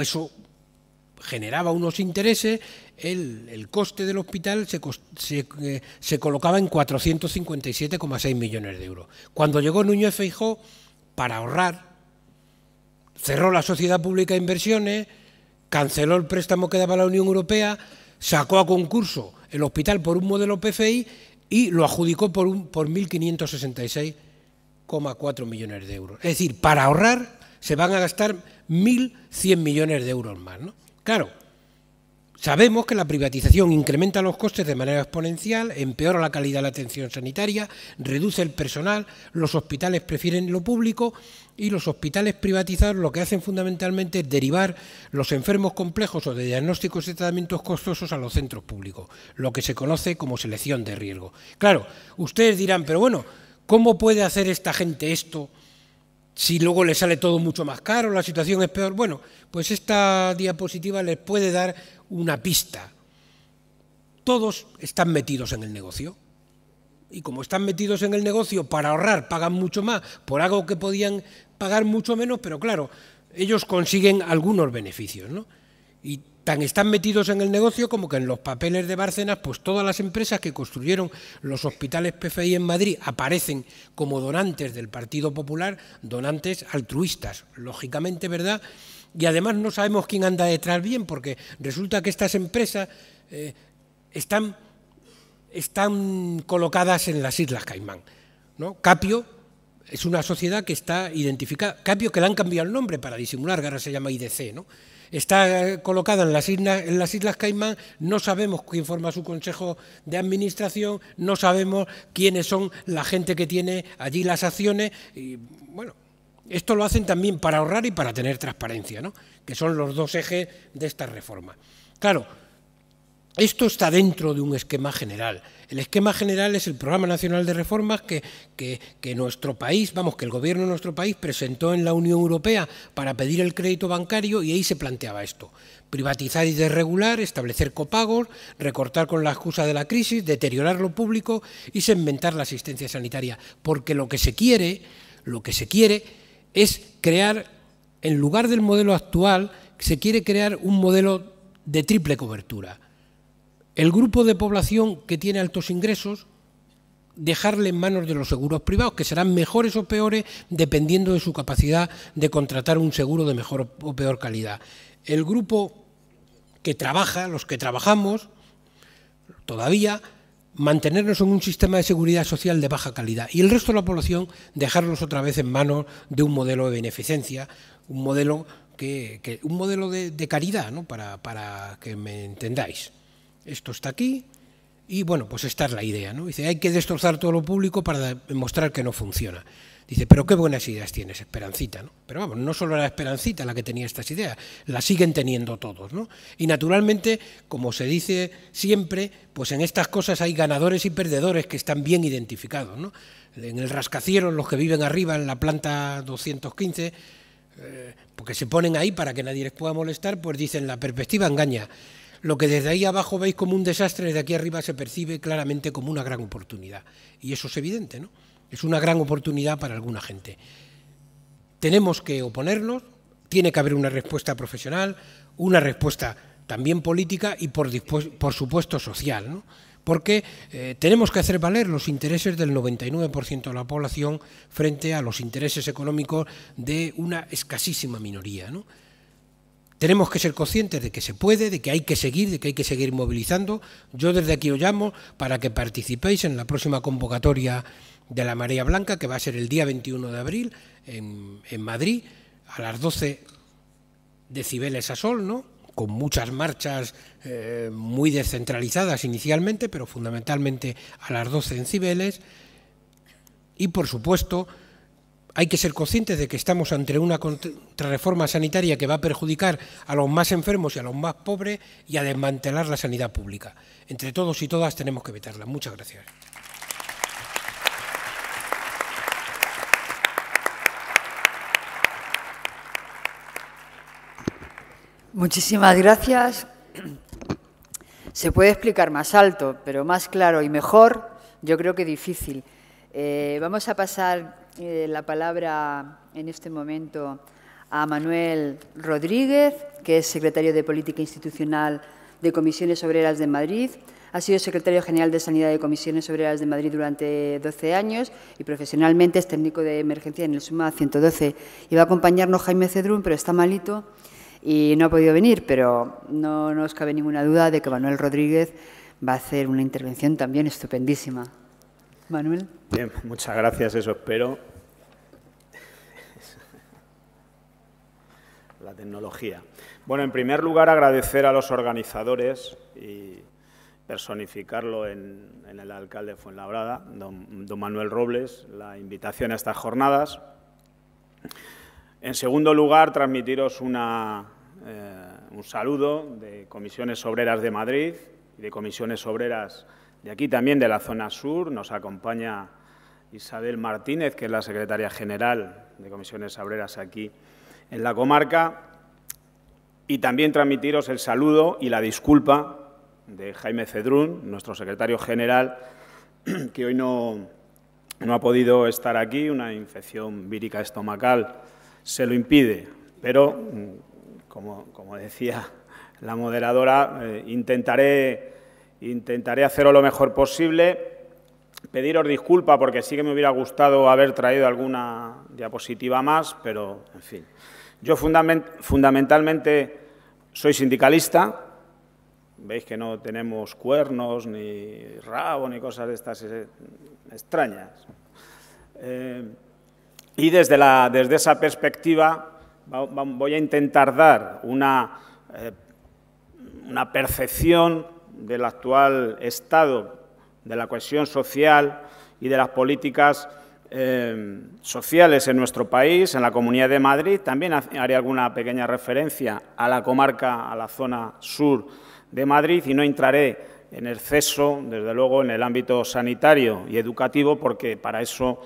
eso generaba unos intereses, el, coste del hospital se, eh, colocaba en 457,6 millones de euros. Cuando llegó Núñez Feijó, para ahorrar, cerró la Sociedad Pública de Inversiones, canceló el préstamo que daba la Unión Europea, sacó a concurso el hospital por un modelo PFI y lo adjudicó por, por 1.566,4 millones de euros. Es decir, para ahorrar se van a gastar 1.100 millones de euros más. ¿no? Claro, Sabemos que la privatización incrementa los costes de manera exponencial, empeora la calidad de la atención sanitaria, reduce el personal, los hospitales prefieren lo público y los hospitales privatizados lo que hacen fundamentalmente es derivar los enfermos complejos o de diagnósticos y tratamientos costosos a los centros públicos, lo que se conoce como selección de riesgo. Claro, ustedes dirán, pero bueno, ¿cómo puede hacer esta gente esto? Si luego le sale todo mucho más caro, la situación es peor, bueno, pues esta diapositiva les puede dar una pista. Todos están metidos en el negocio. Y como están metidos en el negocio para ahorrar, pagan mucho más por algo que podían pagar mucho menos, pero claro, ellos consiguen algunos beneficios, ¿no? tan están metidos en el negocio como que en los papeles de Bárcenas, pues todas las empresas que construyeron los hospitales PFI en Madrid aparecen como donantes del Partido Popular, donantes altruistas, lógicamente, ¿verdad? Y además no sabemos quién anda detrás bien, porque resulta que estas empresas eh, están, están colocadas en las Islas Caimán. Capio, es una sociedad que está identificada. Capio que le han cambiado el nombre para disimular, ahora se llama IDC, ¿no? está eh, colocada en las, islas, Caimán, no sabemos quién forma su consejo de administración, no sabemos quiénes son la gente que tiene allí las acciones y bueno, esto lo hacen también para ahorrar y para tener transparencia, ¿no? que son los dos ejes de esta reforma. Claro, esto está dentro de un esquema general. El esquema general es el Programa Nacional de Reformas que, nuestro país, vamos, que el gobierno de nuestro país presentó en la Unión Europea para pedir el crédito bancario y ahí se planteaba esto privatizar y desregular, establecer copagos, recortar con la excusa de la crisis, deteriorar lo público y segmentar la asistencia sanitaria. Porque lo que se quiere, lo que se quiere es crear, en lugar del modelo actual, se quiere crear un modelo de triple cobertura el grupo de población que tiene altos ingresos, dejarle en manos de los seguros privados, que serán mejores o peores dependiendo de su capacidad de contratar un seguro de mejor o peor calidad. El grupo que trabaja, los que trabajamos, todavía mantenernos en un sistema de seguridad social de baja calidad y el resto de la población dejarlos otra vez en manos de un modelo de beneficencia, un modelo, que, un modelo de, caridad, ¿no? para, para que me entendáis esto está aquí, y bueno, pues esta es la idea, ¿no? Dice, hay que destrozar todo lo público para demostrar que no funciona. Dice, pero qué buenas ideas tienes, Esperancita, ¿no? Pero vamos, no solo era Esperancita la que tenía estas ideas, las siguen teniendo todos, ¿no? Y naturalmente, como se dice siempre, pues en estas cosas hay ganadores y perdedores que están bien identificados, ¿no? En el rascacielos, los que viven arriba en la planta 215, eh, porque se ponen ahí para que nadie les pueda molestar, pues dicen, la perspectiva engaña lo que desde ahí abajo veis como un desastre, desde aquí arriba se percibe claramente como una gran oportunidad. Y eso es evidente, ¿no? Es una gran oportunidad para alguna gente. Tenemos que oponernos, tiene que haber una respuesta profesional, una respuesta también política y por, supuesto social, ¿no? porque eh, tenemos que hacer valer los intereses del 99% de la población frente a los intereses económicos de una escasísima minoría. ¿no? Tenemos que ser conscientes de que se puede, de que hay que seguir, de que hay que seguir movilizando. Yo desde aquí os llamo para que participéis en la próxima convocatoria de la Marea Blanca, que va a ser el día 21 de abril en, Madrid, a las 12 decibeles a sol, ¿no? con muchas marchas eh, muy descentralizadas inicialmente, pero fundamentalmente a las 12 en Y por supuesto, hay que ser conscientes de que estamos ante una contrarreforma sanitaria que va a perjudicar a los más enfermos y a los más pobres y a desmantelar la sanidad pública. Entre todos y todas tenemos que evitarla. Muchas gracias. Muchísimas gracias. Se puede explicar más alto, pero más claro y mejor, yo creo que difícil. Eh, vamos a pasar eh, la palabra en este momento a Manuel Rodríguez, que es secretario de Política Institucional de Comisiones Obreras de Madrid. Ha sido secretario general de Sanidad de Comisiones Obreras de Madrid durante 12 años y profesionalmente es técnico de emergencia en el SUMA 112. Iba a acompañarnos Jaime Cedrún, pero está malito y no ha podido venir, pero no nos cabe ninguna duda de que Manuel Rodríguez va a hacer una intervención también estupendísima. Manuel. muchas gracias, eso espero. la tecnología. Bueno, en primer lugar, agradecer a los organizadores y personificarlo en, el alcalde de Fuenlabrada, don, Manuel Robles, la invitación a estas jornadas. En segundo lugar, transmitiros eh, un saludo de Comisiones Obreras de Madrid y de Comisiones Obreras de aquí también, de la zona sur. Nos acompaña Isabel Martínez, que es la secretaria general de Comisiones Obreras aquí en la comarca y también transmitiros el saludo y la disculpa de Jaime Cedrún, nuestro secretario general, que hoy no, ha podido estar aquí, una infección vírica estomacal se lo impide, pero mm, como, decía la moderadora, eh, intentaré, intentaré hacerlo lo mejor posible. Pediros disculpa porque sí que me hubiera gustado haber traído alguna diapositiva más, pero en fin. Yo fundamentalmente soy sindicalista, veis que no tenemos cuernos, ni rabo, ni cosas de estas eh, extrañas. Eh, y desde, esa perspectiva voy a intentar dar eh, una percepción del actual estado de la cohesión social y de las políticas Em, sociales en nuestro país, en la Comunidad de Madrid. También haré alguna pequeña referencia a la comarca, a la zona sur de Madrid y no entraré en exceso, desde luego, en el ámbito sanitario y educativo, porque para eso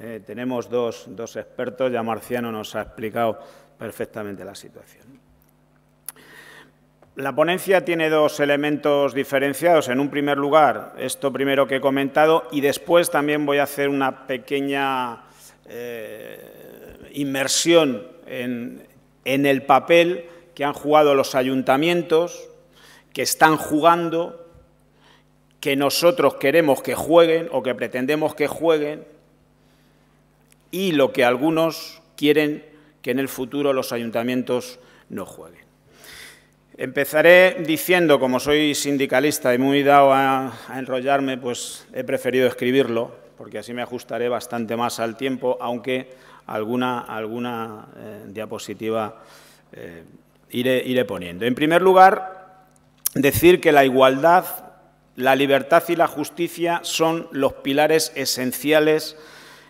eh, tenemos dos, dos expertos, ya Marciano nos ha explicado perfectamente la situación. La ponencia tiene dos elementos diferenciados. En un primer lugar, esto primero que he comentado, y después también voy a hacer una pequeña eh, inmersión en, en el papel que han jugado los ayuntamientos, que están jugando, que nosotros queremos que jueguen o que pretendemos que jueguen, y lo que algunos quieren que en el futuro los ayuntamientos no jueguen. Empezaré diciendo, como soy sindicalista y muy dado a, enrollarme, pues he preferido escribirlo, porque así me ajustaré bastante más al tiempo, aunque alguna, alguna eh, diapositiva eh, iré, iré poniendo. En primer lugar, decir que la igualdad, la libertad y la justicia son los pilares esenciales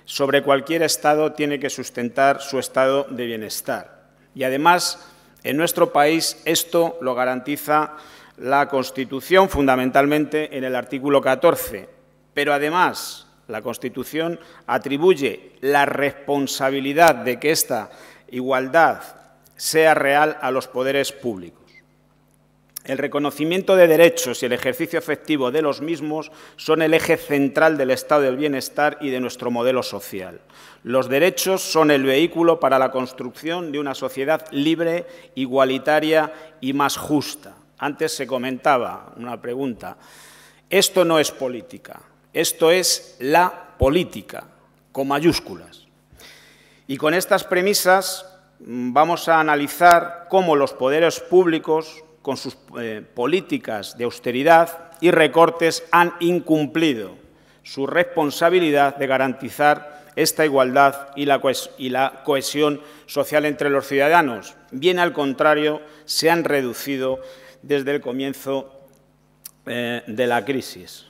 sobre cualquier Estado tiene que sustentar su estado de bienestar. Y además, en nuestro país esto lo garantiza la Constitución, fundamentalmente en el artículo 14, pero además la Constitución atribuye la responsabilidad de que esta igualdad sea real a los poderes públicos. El reconocimiento de derechos y el ejercicio efectivo de los mismos son el eje central del estado del bienestar y de nuestro modelo social. Los derechos son el vehículo para la construcción de una sociedad libre, igualitaria y más justa. Antes se comentaba una pregunta. Esto no es política, esto es la política, con mayúsculas. Y con estas premisas mm, vamos a analizar cómo los poderes públicos con sus eh, políticas de austeridad y recortes han incumplido su responsabilidad de garantizar esta igualdad y la, cohesión social entre los ciudadanos. Bien al contrario, se han reducido desde el comienzo eh, de la crisis.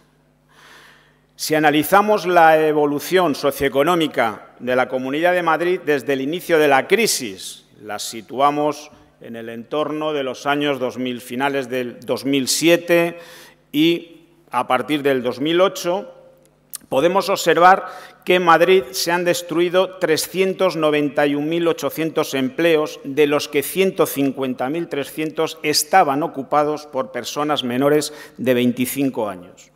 Si analizamos la evolución socioeconómica de la Comunidad de Madrid desde el inicio de la crisis, la situamos en el entorno de los años 2000, finales del 2007 y a partir del 2008, podemos observar que en Madrid se han destruido 391.800 empleos, de los que 150.300 estaban ocupados por personas menores de 25 años.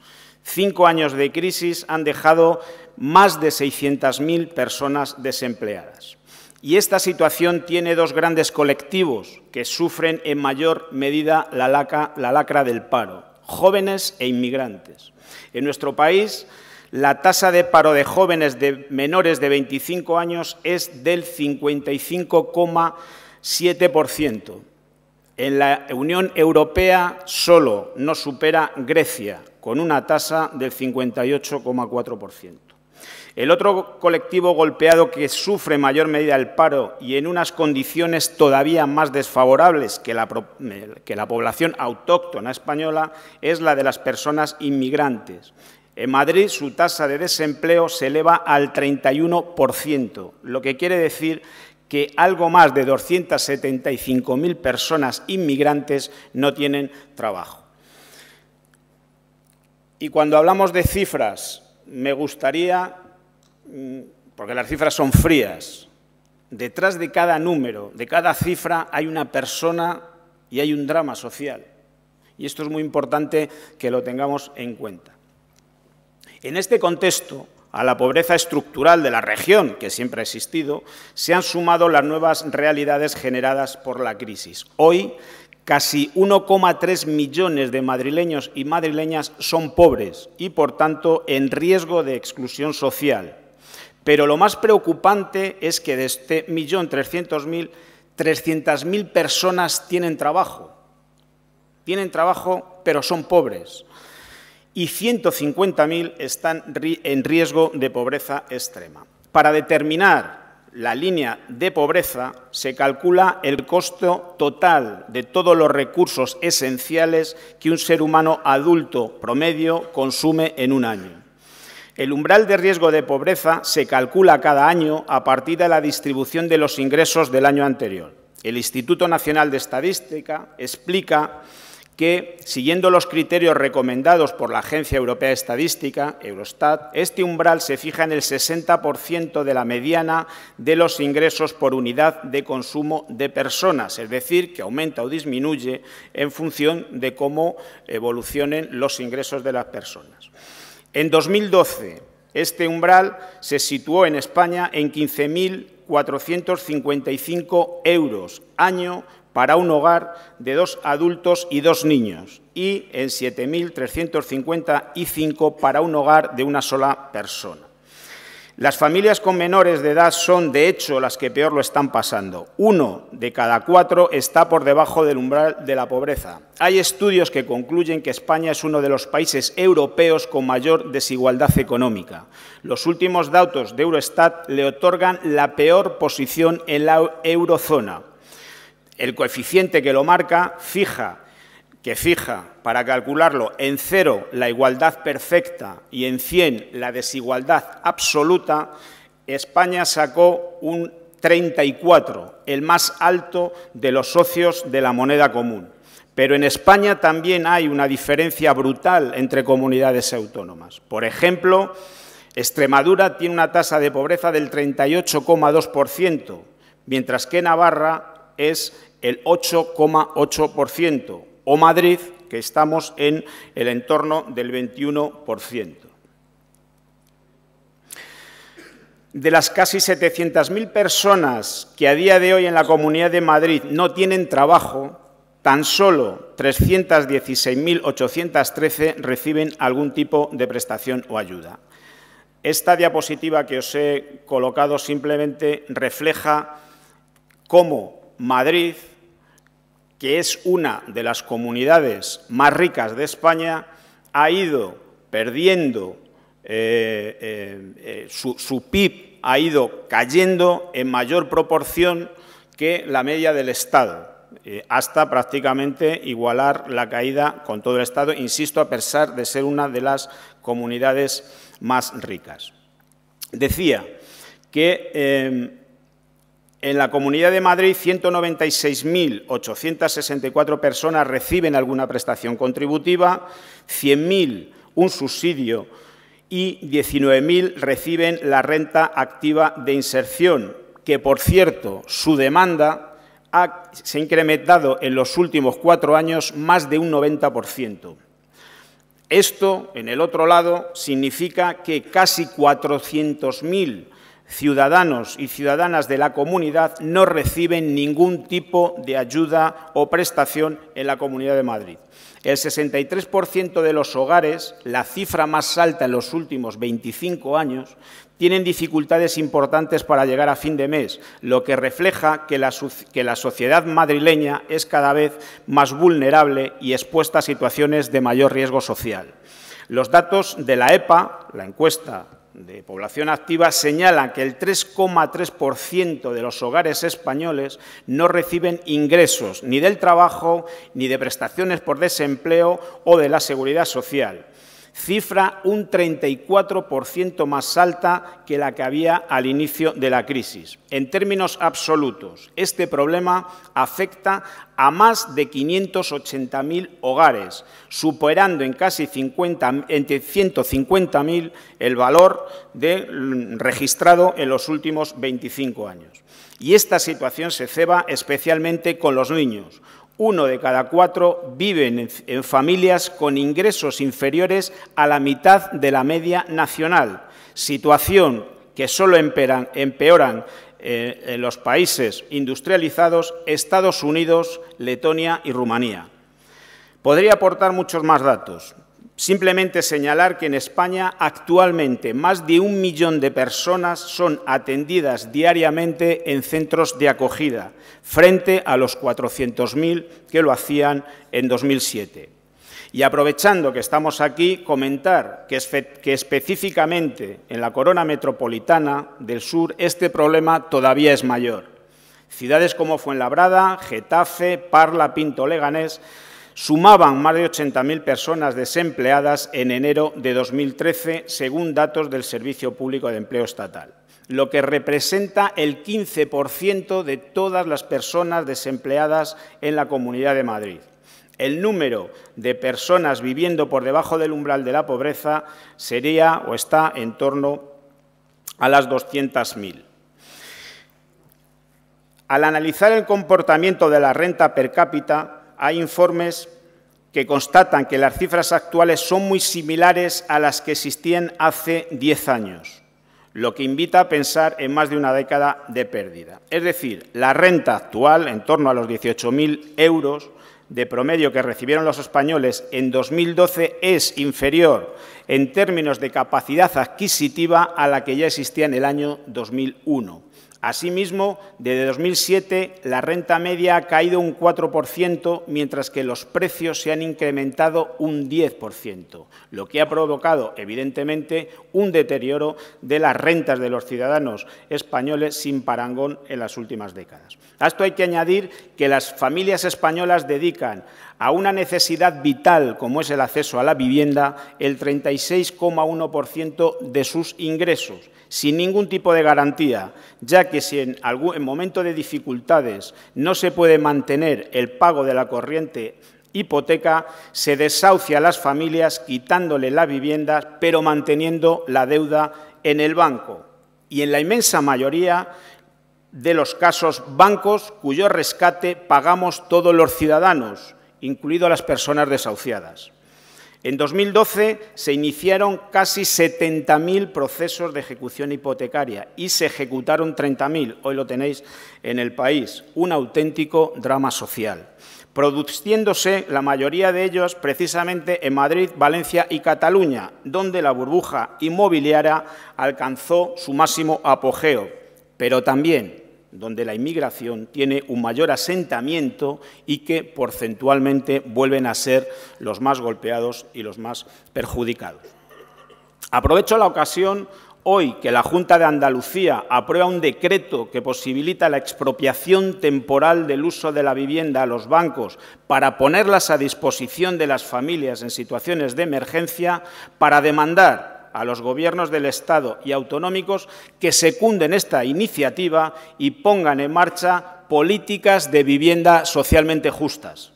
Cinco años de crisis han dejado más de 600.000 personas desempleadas. Y esta situación tiene dos grandes colectivos que sufren en mayor medida la, lacra del paro, jóvenes e inmigrantes. En nuestro país, la tasa de paro de jóvenes de menores de 25 años es del 55,7%. En la Unión Europea solo no supera Grecia, con una tasa del 58,4%. El otro colectivo golpeado que sufre mayor medida el paro y en unas condiciones todavía más desfavorables que que la población autóctona española es la de las personas inmigrantes. En Madrid su tasa de desempleo se eleva al 31%, lo que quiere decir que algo más de 275.000 personas inmigrantes no tienen trabajo. Y cuando hablamos de cifras, me gustaría Mm, porque las cifras son frías, detrás de cada número, de cada cifra, hay una persona y hay un drama social. Y esto es muy importante que lo tengamos en cuenta. En este contexto, a la pobreza estructural de la región, que siempre ha existido, se han sumado las nuevas realidades generadas por la crisis. Hoy, casi 1,3 millones de madrileños y madrileñas son pobres y, por tanto, en riesgo de exclusión social pero lo más preocupante es que de este millón trescientos mil, trescientas mil personas tienen trabajo. Tienen trabajo, pero son pobres. Y 150.000 están en riesgo de pobreza extrema. Para determinar la línea de pobreza se calcula el costo total de todos los recursos esenciales que un ser humano adulto promedio consume en un año. El umbral de riesgo de pobreza se calcula cada año a partir de la distribución de los ingresos del año anterior. El Instituto Nacional de Estadística explica que, siguiendo los criterios recomendados por la Agencia Europea de Estadística, Eurostat, este umbral se fija en el 60% de la mediana de los ingresos por unidad de consumo de personas, es decir, que aumenta o disminuye en función de cómo evolucionen los ingresos de las personas. En 2012, este umbral se situó en España en 15.455 euros año para un hogar de dos adultos y dos niños y en 7.355 para un hogar de una sola persona. Las familias con menores de edad son, de hecho, las que peor lo están pasando. Uno de cada cuatro está por debajo del umbral de la pobreza. Hay estudios que concluyen que España es uno de los países europeos con mayor desigualdad económica. Los últimos datos de Eurostat le otorgan la peor posición en la eurozona. El coeficiente que lo marca fija que fija, para calcularlo, en cero la igualdad perfecta y en 100 la desigualdad absoluta, España sacó un 34, el más alto de los socios de la moneda común. Pero en España también hay una diferencia brutal entre comunidades autónomas. Por ejemplo, Extremadura tiene una tasa de pobreza del 38,2%, mientras que Navarra es el 8,8%, o Madrid, que estamos en el entorno del 21%. De las casi 700.000 personas que a día de hoy en la Comunidad de Madrid no tienen trabajo, tan solo 316.813 reciben algún tipo de prestación o ayuda. Esta diapositiva que os he colocado simplemente refleja cómo Madrid que es una de las comunidades más ricas de España, ha ido perdiendo eh, eh, eh, su, PIB, ha ido cayendo en mayor proporción que la media del Estado hasta prácticamente igualar la caída con todo el Estado, insisto, a pesar de ser una de las comunidades más ricas. Decía que en la Comunidad de Madrid, 196.864 personas reciben alguna prestación contributiva, 100.000 un subsidio y 19.000 reciben la renta activa de inserción, que, por cierto, su demanda se ha incrementado en los últimos cuatro años más de un 90%. Esto, en el otro lado, significa que casi 400.000 ciudadanos y ciudadanas de la comunidad no reciben ningún tipo de ayuda o prestación en la Comunidad de Madrid. El 63% de los hogares, la cifra más alta en los últimos 25 años, tienen dificultades importantes para llegar a fin de mes, lo que refleja que la, que la sociedad madrileña es cada vez más vulnerable y expuesta a situaciones de mayor riesgo social. Los datos de la EPA, la encuesta de población activa señalan que el 3,3% de los hogares españoles no reciben ingresos ni del trabajo, ni de prestaciones por desempleo o de la seguridad social cifra un 34% más alta que la que había al inicio de la crisis. En términos absolutos, este problema afecta a más de 580.000 hogares, superando en casi entre 150.000 el valor mm, registrado en los últimos 25 años. Y esta situación se ceba especialmente con los niños, uno de cada cuatro viven en, familias con ingresos inferiores a la mitad de la media nacional, situación que solo empeoran, eh, en los países industrializados Estados Unidos, Letonia y Rumanía. Podría aportar muchos más datos, Simplemente señalar que en España actualmente más de un millón de personas son atendidas diariamente en centros de acogida, frente a los 400.000 que lo hacían en 2007. Y aprovechando que estamos aquí, comentar que, específicamente en la corona metropolitana del sur este problema todavía es mayor. Ciudades como Fuenlabrada, Getafe, Parla, Pinto, Leganés sumaban más de 80.000 personas desempleadas en enero de 2013, según datos del Servicio Público de Empleo Estatal, lo que representa el 15% de todas las personas desempleadas en la Comunidad de Madrid. El número de personas viviendo por debajo del umbral de la pobreza sería o está en torno a las 200.000. Al analizar el comportamiento de la renta per cápita, hay informes que constatan que las cifras actuales son muy similares a las que existían hace 10 años, lo que invita a pensar en más de una década de pérdida. Es decir, la renta actual, en torno a los 18.000 euros de promedio que recibieron los españoles en 2012, es inferior en términos de capacidad adquisitiva a la que ya existía en el año 2001 Asimismo, desde 2007 la renta media ha caído un 4%, mientras que los precios se han incrementado un 10%, lo que ha provocado, evidentemente, un deterioro de las rentas de los ciudadanos españoles sin parangón en las últimas décadas. A esto hay que añadir que las familias españolas dedican a una necesidad vital, como es el acceso a la vivienda, el 36,1% de sus ingresos sin ningún tipo de garantía, ya que si en, algún, momento de dificultades no se puede mantener el pago de la corriente hipoteca, se desahucia a las familias quitándole la vivienda, pero manteniendo la deuda en el banco. Y en la inmensa mayoría de los casos, bancos cuyo rescate pagamos todos los ciudadanos, incluido las personas desahuciadas. En 2012 se iniciaron casi 70.000 procesos de ejecución hipotecaria y se ejecutaron 30.000, hoy lo tenéis en el país, un auténtico drama social, produciéndose la mayoría de ellos precisamente en Madrid, Valencia y Cataluña, donde la burbuja inmobiliaria alcanzó su máximo apogeo, pero también donde la inmigración tiene un mayor asentamiento y que porcentualmente vuelven a ser los más golpeados y los más perjudicados. Aprovecho la ocasión hoy que la Junta de Andalucía aprueba un decreto que posibilita la expropiación temporal del uso de la vivienda a los bancos para ponerlas a disposición de las familias en situaciones de emergencia, para demandar a los gobiernos del Estado y autonómicos que secunden esta iniciativa y pongan en marcha políticas de vivienda socialmente justas.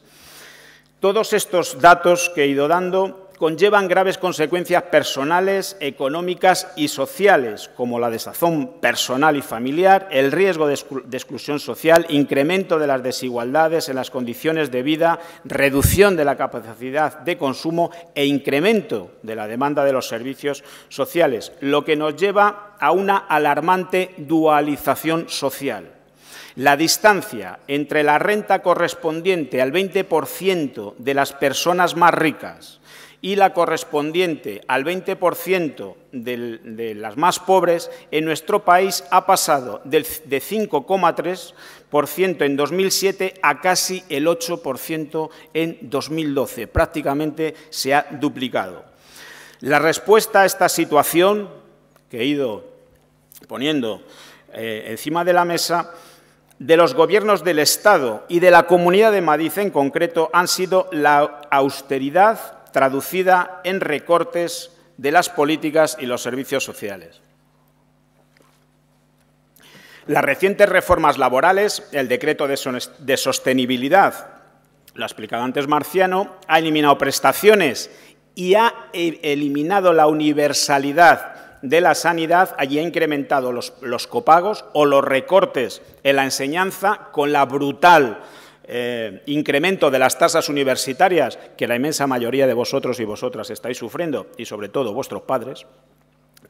Todos estos datos que he ido dando conllevan graves consecuencias personales, económicas y sociales, como la desazón personal y familiar, el riesgo de, exclusión social, incremento de las desigualdades en las condiciones de vida, reducción de la capacidad de consumo e incremento de la demanda de los servicios sociales, lo que nos lleva a una alarmante dualización social. La distancia entre la renta correspondiente al 20% de las personas más ricas y la correspondiente al 20% de las más pobres en nuestro país ha pasado de 5,3% en 2007 a casi el 8% en 2012. Prácticamente se ha duplicado. La respuesta a esta situación que he ido poniendo eh, encima de la mesa de los gobiernos del Estado y de la Comunidad de Madrid en concreto han sido la austeridad traducida en recortes de las políticas y los servicios sociales. Las recientes reformas laborales, el decreto de sostenibilidad, lo ha explicado antes Marciano, ha eliminado prestaciones y ha e-, eliminado la universalidad de la sanidad allí ha incrementado los, los copagos o los recortes en la enseñanza con la brutal eh, incremento de las tasas universitarias que la inmensa mayoría de vosotros y vosotras estáis sufriendo, y sobre todo vuestros padres,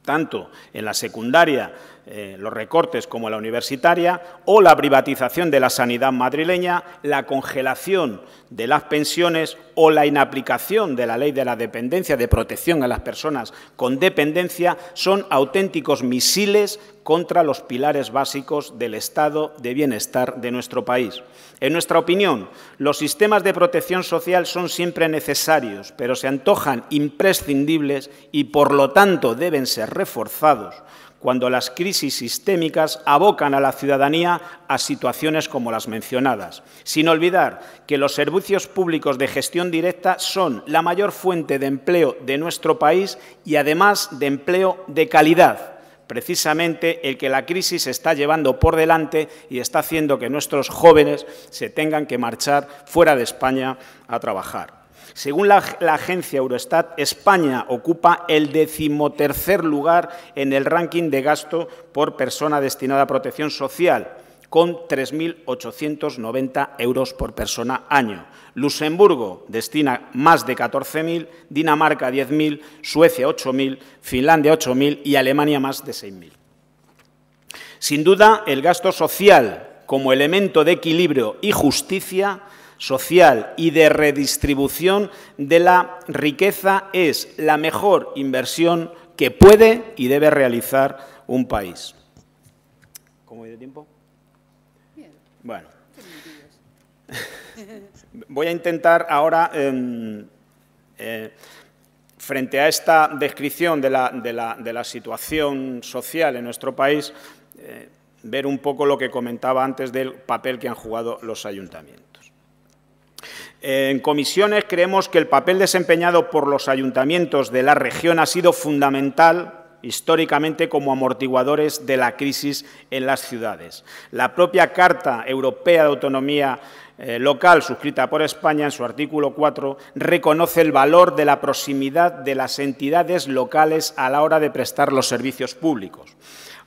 tanto en la secundaria eh, los recortes como la universitaria o la privatización de la sanidad madrileña, la congelación de las pensiones o la inaplicación de la ley de la dependencia de protección a las personas con dependencia son auténticos misiles contra los pilares básicos del estado de bienestar de nuestro país. En nuestra opinión, los sistemas de protección social son siempre necesarios, pero se antojan imprescindibles y por lo tanto deben ser reforzados cuando las crisis sistémicas abocan a la ciudadanía a situaciones como las mencionadas, sin olvidar que los servicios públicos de gestión directa son la mayor fuente de empleo de nuestro país y además de empleo de calidad, precisamente el que la crisis está llevando por delante y está haciendo que nuestros jóvenes se tengan que marchar fuera de España a trabajar. Según la, agencia Eurostat, España ocupa el decimotercer lugar en el ranking de gasto por persona destinada a protección social con 3.890 euros por persona año. Luxemburgo destina más de 14.000, Dinamarca 10.000, Suecia 8.000, Finlandia 8.000 y Alemania más de 6.000. Sin duda, el gasto social como elemento de equilibrio y justicia social y de redistribución de la riqueza es la mejor inversión que puede y debe realizar un país. ¿Cómo voy de tiempo? Bien. Bueno. voy a intentar ahora... Em, eh, frente a esta descripción de la, situación social en nuestro país, eh, ver un poco lo que comentaba antes del papel que han jugado los ayuntamientos. En comisiones creemos que el papel desempeñado por los ayuntamientos de la región ha sido fundamental históricamente como amortiguadores de la crisis en las ciudades. La propia Carta Europea de Autonomía eh, Local, suscrita por España en su artículo 4, reconoce el valor de la proximidad de las entidades locales a la hora de prestar los servicios públicos.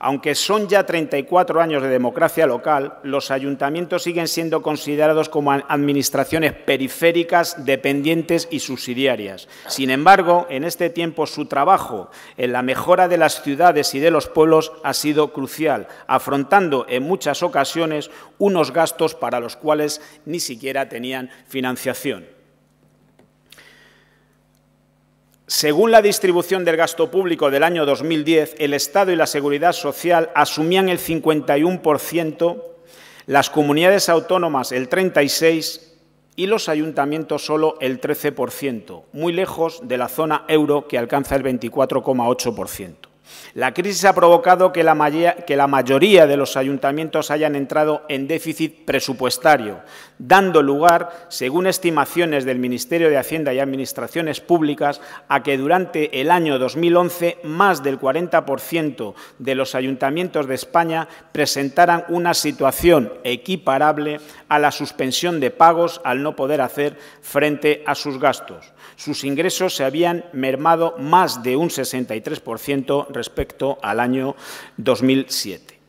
Aunque son ya 34 años de democracia local, los ayuntamientos siguen siendo considerados como administraciones periféricas, dependientes y subsidiarias. Sin embargo, en este tiempo su trabajo en la mejora de las ciudades y de los pueblos ha sido crucial, afrontando en muchas ocasiones unos gastos para los cuales ni siquiera tenían financiación. Según la distribución del gasto público del año 2010, el Estado y la Seguridad Social asumían el 51%, las comunidades autónomas el 36% y los ayuntamientos solo el 13%, muy lejos de la zona euro que alcanza el 24,8%. La crisis ha provocado que la, mayoría de los ayuntamientos hayan entrado en déficit presupuestario, dando lugar, según estimaciones del Ministerio de Hacienda y Administraciones Públicas, a que durante el año 2011 más del 40% de los ayuntamientos de España presentaran una situación equiparable a la suspensión de pagos al no poder hacer frente a sus gastos sus ingresos se habían mermado más de un 63% respecto al año 2007.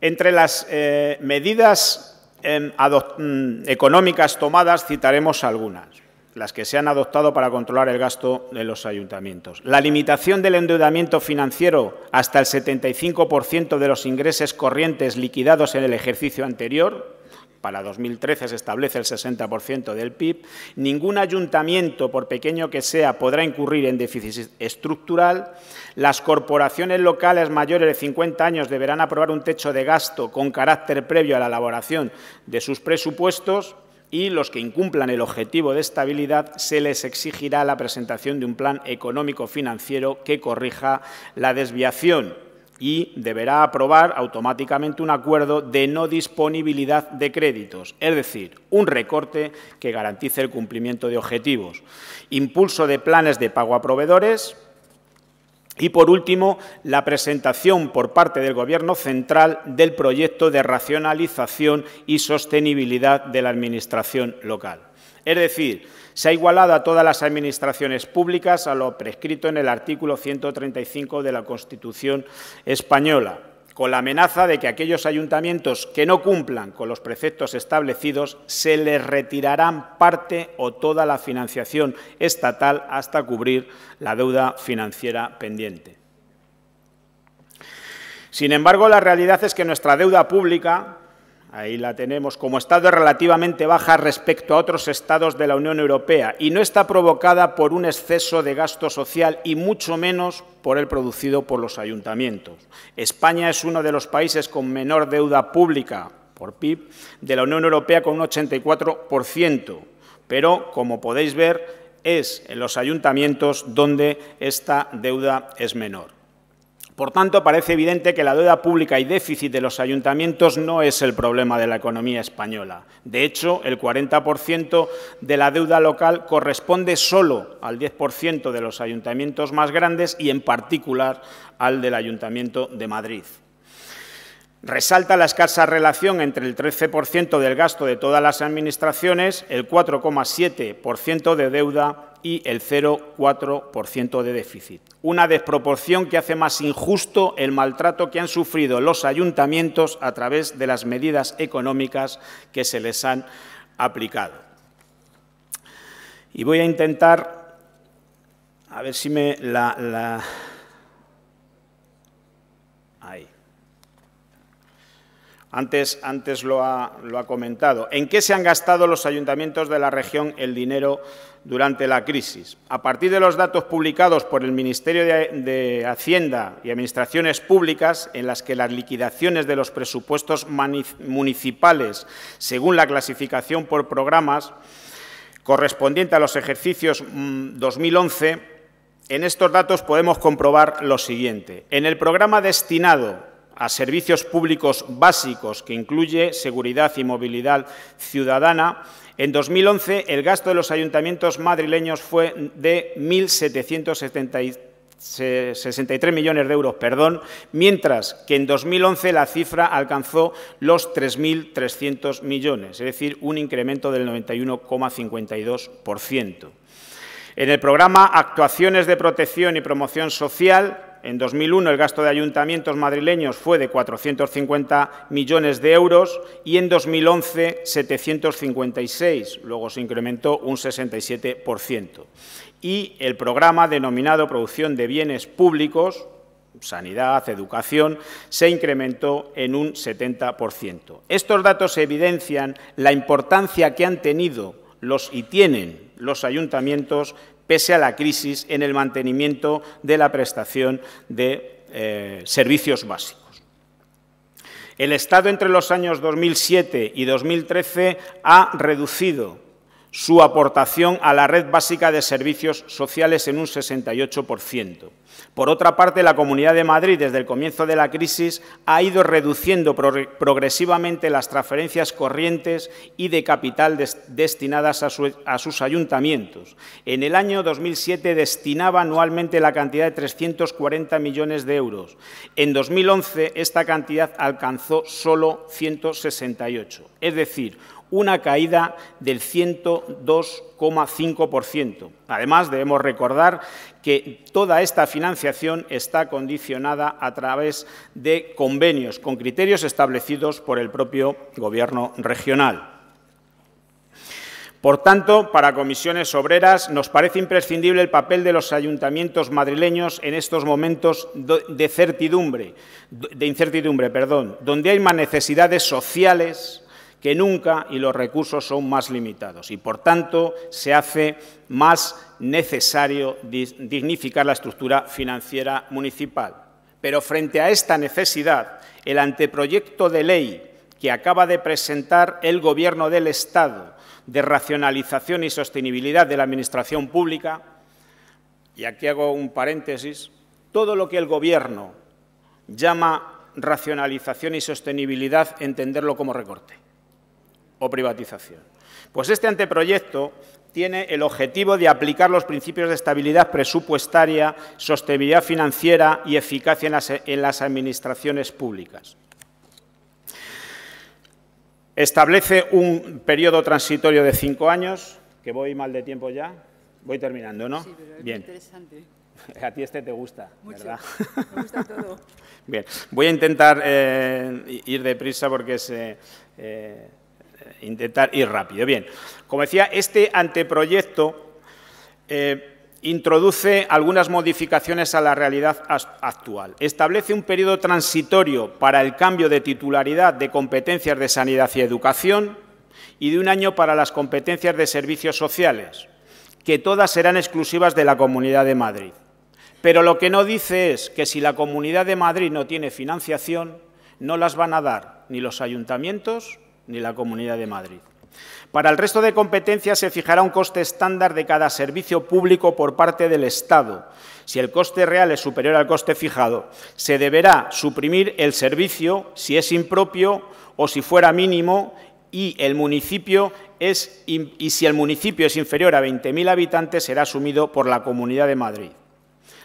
Entre las eh, medidas em, mm, económicas tomadas citaremos algunas las que se han adoptado para controlar el gasto de los ayuntamientos. La limitación del endeudamiento financiero hasta el 75% de los ingresos corrientes liquidados en el ejercicio anterior, para 2013 se establece el 60% del PIB, ningún ayuntamiento, por pequeño que sea, podrá incurrir en déficit estructural, las corporaciones locales mayores de 50 años deberán aprobar un techo de gasto con carácter previo a la elaboración de sus presupuestos y los que incumplan el objetivo de estabilidad se les exigirá la presentación de un plan económico financiero que corrija la desviación y deberá aprobar automáticamente un acuerdo de no disponibilidad de créditos, es decir, un recorte que garantice el cumplimiento de objetivos, impulso de planes de pago a proveedores y, por último, la presentación por parte del Gobierno central del proyecto de racionalización y sostenibilidad de la Administración local. Es decir, se ha igualado a todas las administraciones públicas a lo prescrito en el artículo 135 de la Constitución española, con la amenaza de que aquellos ayuntamientos que no cumplan con los preceptos establecidos se les retirarán parte o toda la financiación estatal hasta cubrir la deuda financiera pendiente. Sin embargo, la realidad es que nuestra deuda pública Ahí la tenemos como estado relativamente baja respecto a otros estados de la Unión Europea y no está provocada por un exceso de gasto social y mucho menos por el producido por los ayuntamientos. España es uno de los países con menor deuda pública por PIB de la Unión Europea con un 84%, pero como podéis ver es en los ayuntamientos donde esta deuda es menor. Por tanto, parece evidente que la deuda pública y déficit de los ayuntamientos no es el problema de la economía española. De hecho, el 40% de la deuda local corresponde solo al 10% de los ayuntamientos más grandes y, en particular, al del Ayuntamiento de Madrid. Resalta la escasa relación entre el 13% del gasto de todas las administraciones, el 4,7% de deuda y el 0,4% de déficit. Una desproporción que hace más injusto el maltrato que han sufrido los ayuntamientos a través de las medidas económicas que se les han aplicado. Y voy a intentar, a ver si me la, Antes, lo, ha, comentado. ¿En qué se han gastado los ayuntamientos de la región el dinero durante la crisis? A partir de los datos publicados por el Ministerio de, de Hacienda y Administraciones Públicas, en las que las liquidaciones de los presupuestos municipales, según la clasificación por programas correspondiente a los ejercicios 2011, mm, en estos datos podemos comprobar lo siguiente. En el programa destinado a servicios públicos básicos, que incluye seguridad y movilidad ciudadana, en 2011 el gasto de los ayuntamientos madrileños fue de 1.763 millones de euros, perdón, mientras que en 2011 la cifra alcanzó los 3.300 millones, es decir, un incremento del 91,52%. En el programa Actuaciones de Protección y Promoción Social, en 2001 el gasto de ayuntamientos madrileños fue de 450 millones de euros y en 2011 756, luego se incrementó un 67%. Y el programa denominado Producción de Bienes Públicos, sanidad, educación, se incrementó en un 70%. Estos datos evidencian la importancia que han tenido los y tienen los ayuntamientos pese a la crisis en el mantenimiento de la prestación de eh, servicios básicos. El Estado entre los años 2007 y 2013 ha reducido su aportación a la red básica de servicios sociales en un 68%. Por otra parte, la Comunidad de Madrid, desde el comienzo de la crisis, ha ido reduciendo progresivamente las transferencias corrientes y de capital destinadas a, a sus ayuntamientos. En el año 2007 destinaba anualmente la cantidad de 340 millones de euros. En 2011, esta cantidad alcanzó solo 168, es decir, una caída del 102,5%. Además, debemos recordar que toda esta financiación está condicionada a través de convenios con criterios establecidos por el propio Gobierno regional. Por tanto, para comisiones obreras nos parece imprescindible el papel de los ayuntamientos madrileños en estos momentos de incertidumbre, perdón, donde hay más necesidades sociales, que nunca y los recursos son más limitados y, por tanto, se hace más necesario dignificar la estructura financiera municipal. Pero frente a esta necesidad, el anteproyecto de ley que acaba de presentar el Gobierno del Estado de racionalización y sostenibilidad de la Administración Pública, y aquí hago un paréntesis, todo lo que el Gobierno llama racionalización y sostenibilidad, entenderlo como recorte o privatización. Pues este anteproyecto tiene el objetivo de aplicar los principios de estabilidad presupuestaria, sostenibilidad financiera y eficacia en las, administraciones públicas. Establece un periodo transitorio de cinco años, que voy mal de tiempo ya, voy terminando, ¿no? Sí, pero es interesante. A ti este te gusta, Mucho. Me gusta todo. Bien, voy a intentar eh, ir deprisa porque es... Eh, eh, intentar ir rápido. Bien, como decía, este anteproyecto eh, introduce algunas modificaciones a la realidad actual. Establece un periodo transitorio para el cambio de titularidad de competencias de sanidad y educación y de un año para las competencias de servicios sociales, que todas serán exclusivas de la Comunidad de Madrid. Pero lo que no dice es que si la Comunidad de Madrid no tiene financiación, no las van a dar ni los ayuntamientos ni la Comunidad de Madrid. Para el resto de competencias se fijará un coste estándar de cada servicio público por parte del Estado. Si el coste real es superior al coste fijado, se deberá suprimir el servicio si es impropio o si fuera mínimo y, el municipio es, y si el municipio es inferior a 20.000 habitantes será asumido por la Comunidad de Madrid.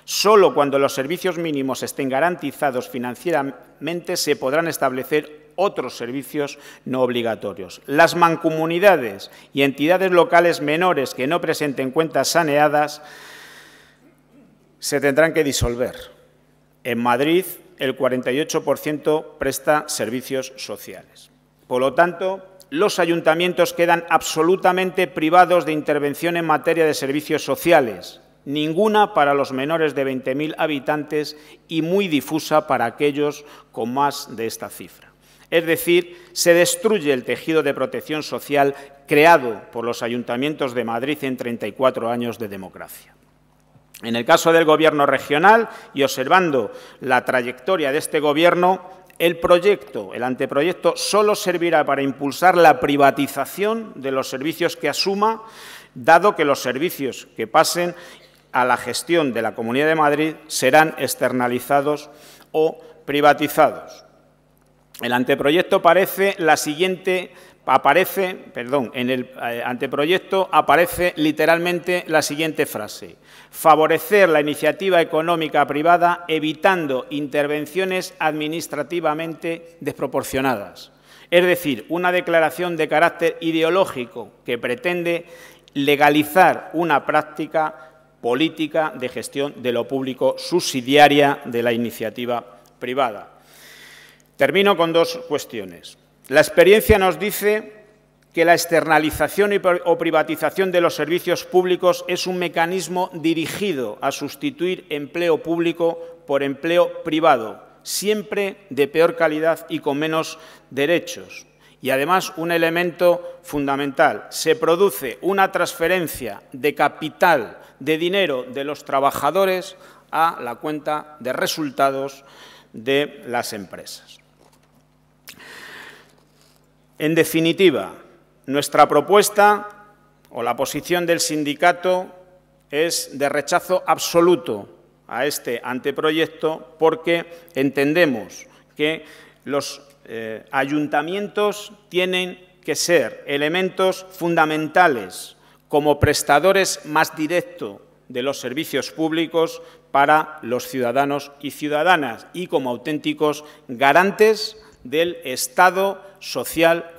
Solo cuando los servicios mínimos estén garantizados financieramente se podrán establecer otros servicios no obligatorios. Las mancomunidades y entidades locales menores que no presenten cuentas saneadas se tendrán que disolver. En Madrid, el 48% presta servicios sociales. Por lo tanto, los ayuntamientos quedan absolutamente privados de intervención en materia de servicios sociales, ninguna para los menores de 20.000 habitantes y muy difusa para aquellos con más de esta cifra. Es decir, se destruye el tejido de protección social creado por los ayuntamientos de Madrid en 34 años de democracia. En el caso del Gobierno regional, y observando la trayectoria de este Gobierno, el proyecto, el anteproyecto, solo servirá para impulsar la privatización de los servicios que asuma, dado que los servicios que pasen a la gestión de la Comunidad de Madrid serán externalizados o privatizados. El anteproyecto parece la siguiente aparece, perdón, en el eh, anteproyecto aparece literalmente la siguiente frase. Favorecer la iniciativa económica privada evitando intervenciones administrativamente desproporcionadas. Es decir, una declaración de carácter ideológico que pretende legalizar una práctica política de gestión de lo público subsidiaria de la iniciativa privada. Termino con dos cuestiones. La experiencia nos dice que la externalización o privatización de los servicios públicos es un mecanismo dirigido a sustituir empleo público por empleo privado, siempre de peor calidad y con menos derechos. Y además un elemento fundamental, se produce una transferencia de capital, de dinero de los trabajadores a la cuenta de resultados de las empresas. En definitiva, nuestra propuesta o la posición del sindicato es de rechazo absoluto a este anteproyecto porque entendemos que los eh, ayuntamientos tienen que ser elementos fundamentales como prestadores más directos de los servicios públicos para los ciudadanos y ciudadanas y como auténticos garantes del Estado social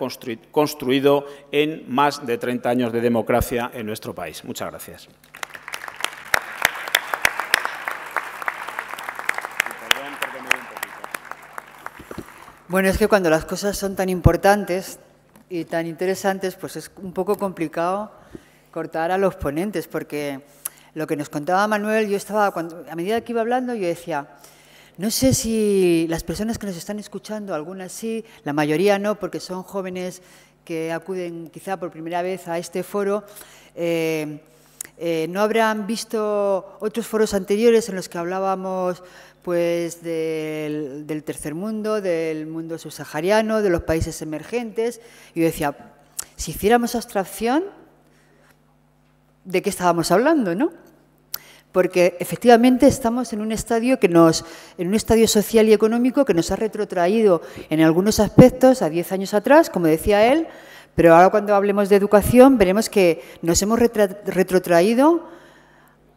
construido en más de 30 años de democracia en nuestro país. Muchas gracias. Bueno, es que cuando las cosas son tan importantes y tan interesantes, pues es un poco complicado cortar a los ponentes, porque lo que nos contaba Manuel, yo estaba, cuando, a medida que iba hablando, yo decía, no sé si las personas que nos están escuchando, algunas sí, la mayoría no, porque son jóvenes que acuden quizá por primera vez a este foro, eh, eh, no habrán visto otros foros anteriores en los que hablábamos pues, del, del tercer mundo, del mundo subsahariano, de los países emergentes. Y yo decía, si hiciéramos abstracción, ¿de qué estábamos hablando? ¿no? porque efectivamente estamos en un estadio que nos en un estadio social y económico que nos ha retrotraído en algunos aspectos a 10 años atrás, como decía él, pero ahora cuando hablemos de educación veremos que nos hemos retrotraído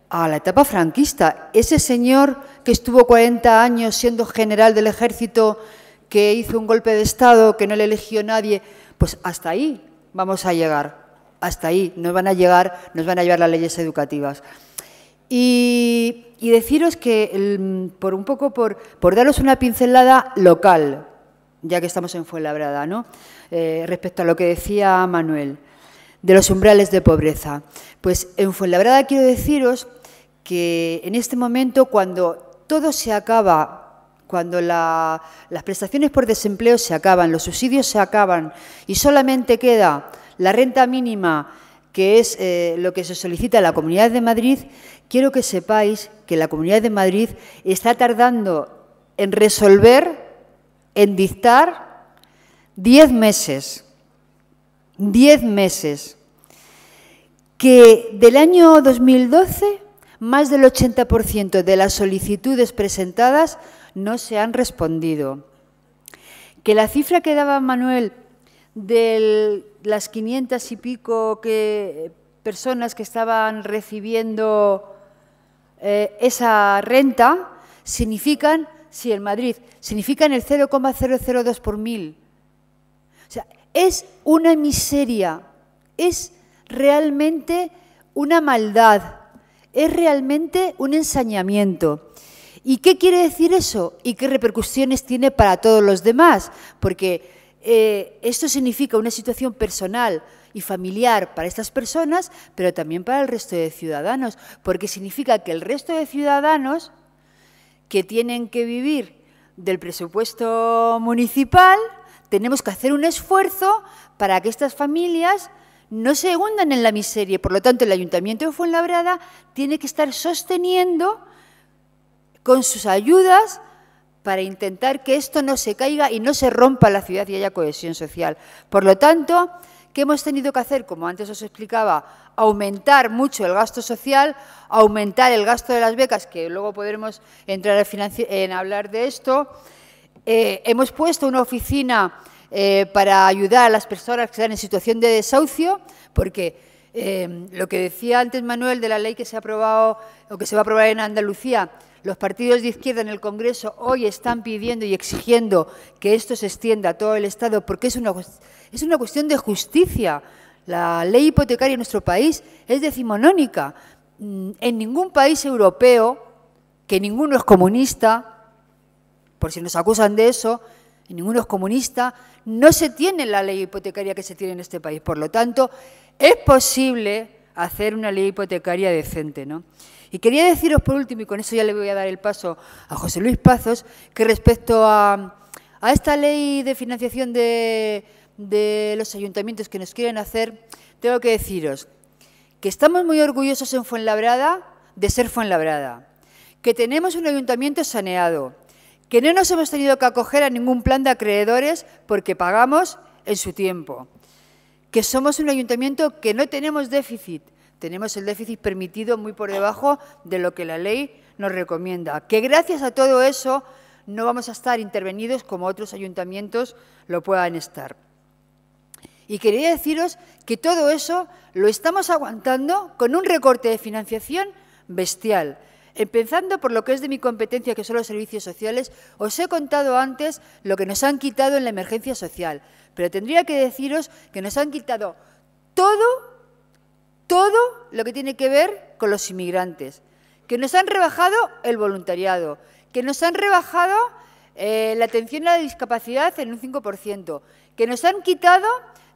a la etapa franquista. Ese señor que estuvo 40 años siendo general del ejército, que hizo un golpe de Estado, que no le eligió nadie, pues hasta ahí vamos a llegar. Hasta ahí nos van a llegar, nos van a llevar las leyes educativas. Y, deciros que, mm, por un poco, por, por daros una pincelada local, ya que estamos en Fuenlabrada, ¿no? Eh, respecto a lo que decía Manuel, de los umbrales de pobreza. Pues en Fuenlabrada quiero deciros que en este momento, cuando todo se acaba, cuando las prestaciones por desempleo se acaban, los subsidios se acaban y solamente queda la renta mínima que es eh, lo que se solicita a la Comunidad de Madrid, quiero que sepáis que la Comunidad de Madrid está tardando en resolver, en dictar, 10 meses. 10 meses. Que del año 2012 más del 80% de las solicitudes presentadas no se han respondido. Que la cifra que daba Manuel del las 500 y pico que, eh, personas que estaban recibiendo eh, esa renta significan, sí, en Madrid, significan el 0,002 por mil. O sea, es una miseria, es realmente una maldad, es realmente un ensañamiento. ¿Y qué quiere decir eso? ¿Y qué repercusiones tiene para todos los demás? Porque eh, esto significa una situación personal y familiar para estas personas, pero también para el resto de ciudadanos, porque significa que el resto de ciudadanos que tienen que vivir del presupuesto municipal, tenemos que hacer un esfuerzo para que estas familias no se hundan en la miseria. Por lo tanto, el Ayuntamiento de Fuenlabrada tiene que estar sosteniendo con sus ayudas para intentar que esto no se caiga y no se rompa la ciudad y haya cohesión social. Por lo tanto, ¿qué hemos tenido que hacer? Como antes os explicaba, aumentar mucho el gasto social, aumentar el gasto de las becas, que luego podremos entrar en hablar de esto. Eh, hemos puesto una oficina eh, para ayudar a las personas que están en situación de desahucio, porque Em, lo que decía antes Manuel de la ley que se ha aprobado o que se va a aprobar en Andalucía, los partidos de izquierda en el Congreso hoy están pidiendo y exigiendo que esto se extienda a todo el Estado porque es una, es una cuestión de justicia. La ley hipotecaria en nuestro país es decimonónica. Mm, en ningún país europeo, que ninguno es comunista, por si nos acusan de eso, ninguno es comunista, no se tiene la ley hipotecaria que se tiene en este país. Por lo tanto, es posible hacer una ley hipotecaria decente, ¿no? Y quería deciros por último, y con eso ya le voy a dar el paso a José Luis Pazos, que respecto a, esta ley de financiación de los ayuntamientos que nos quieren hacer, tengo que deciros que estamos muy orgullosos en Fuenlabrada de ser Fuenlabrada, que tenemos un ayuntamiento saneado, que no nos hemos tenido que acoger a ningún plan de acreedores porque pagamos en su tiempo que somos un ayuntamiento que no tenemos déficit. Tenemos el déficit permitido muy por debajo de lo que la ley nos recomienda. Que gracias a todo eso no vamos a estar intervenidos como otros ayuntamientos lo puedan estar. Y quería deciros que todo eso lo estamos aguantando con un recorte de financiación bestial. Empezando por lo que es de mi competencia, que son los servicios sociales, os he contado antes lo que nos han quitado en la emergencia social. Pero tendría que deciros que nos han quitado todo, todo lo que tiene que ver con los inmigrantes, que nos han rebajado el voluntariado, que nos han rebajado eh, la atención a la discapacidad en un 5%, que nos han quitado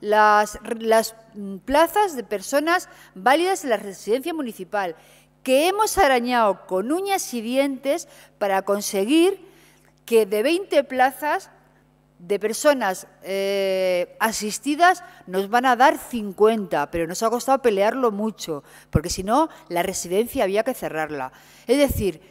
las, las mm, plazas de personas válidas en la residencia municipal, que hemos arañado con uñas y dientes para conseguir que de 20 plazas de personas eh, asistidas nos van a dar 50, pero nos ha costado pelearlo mucho, porque si no, la residencia había que cerrarla. Es decir,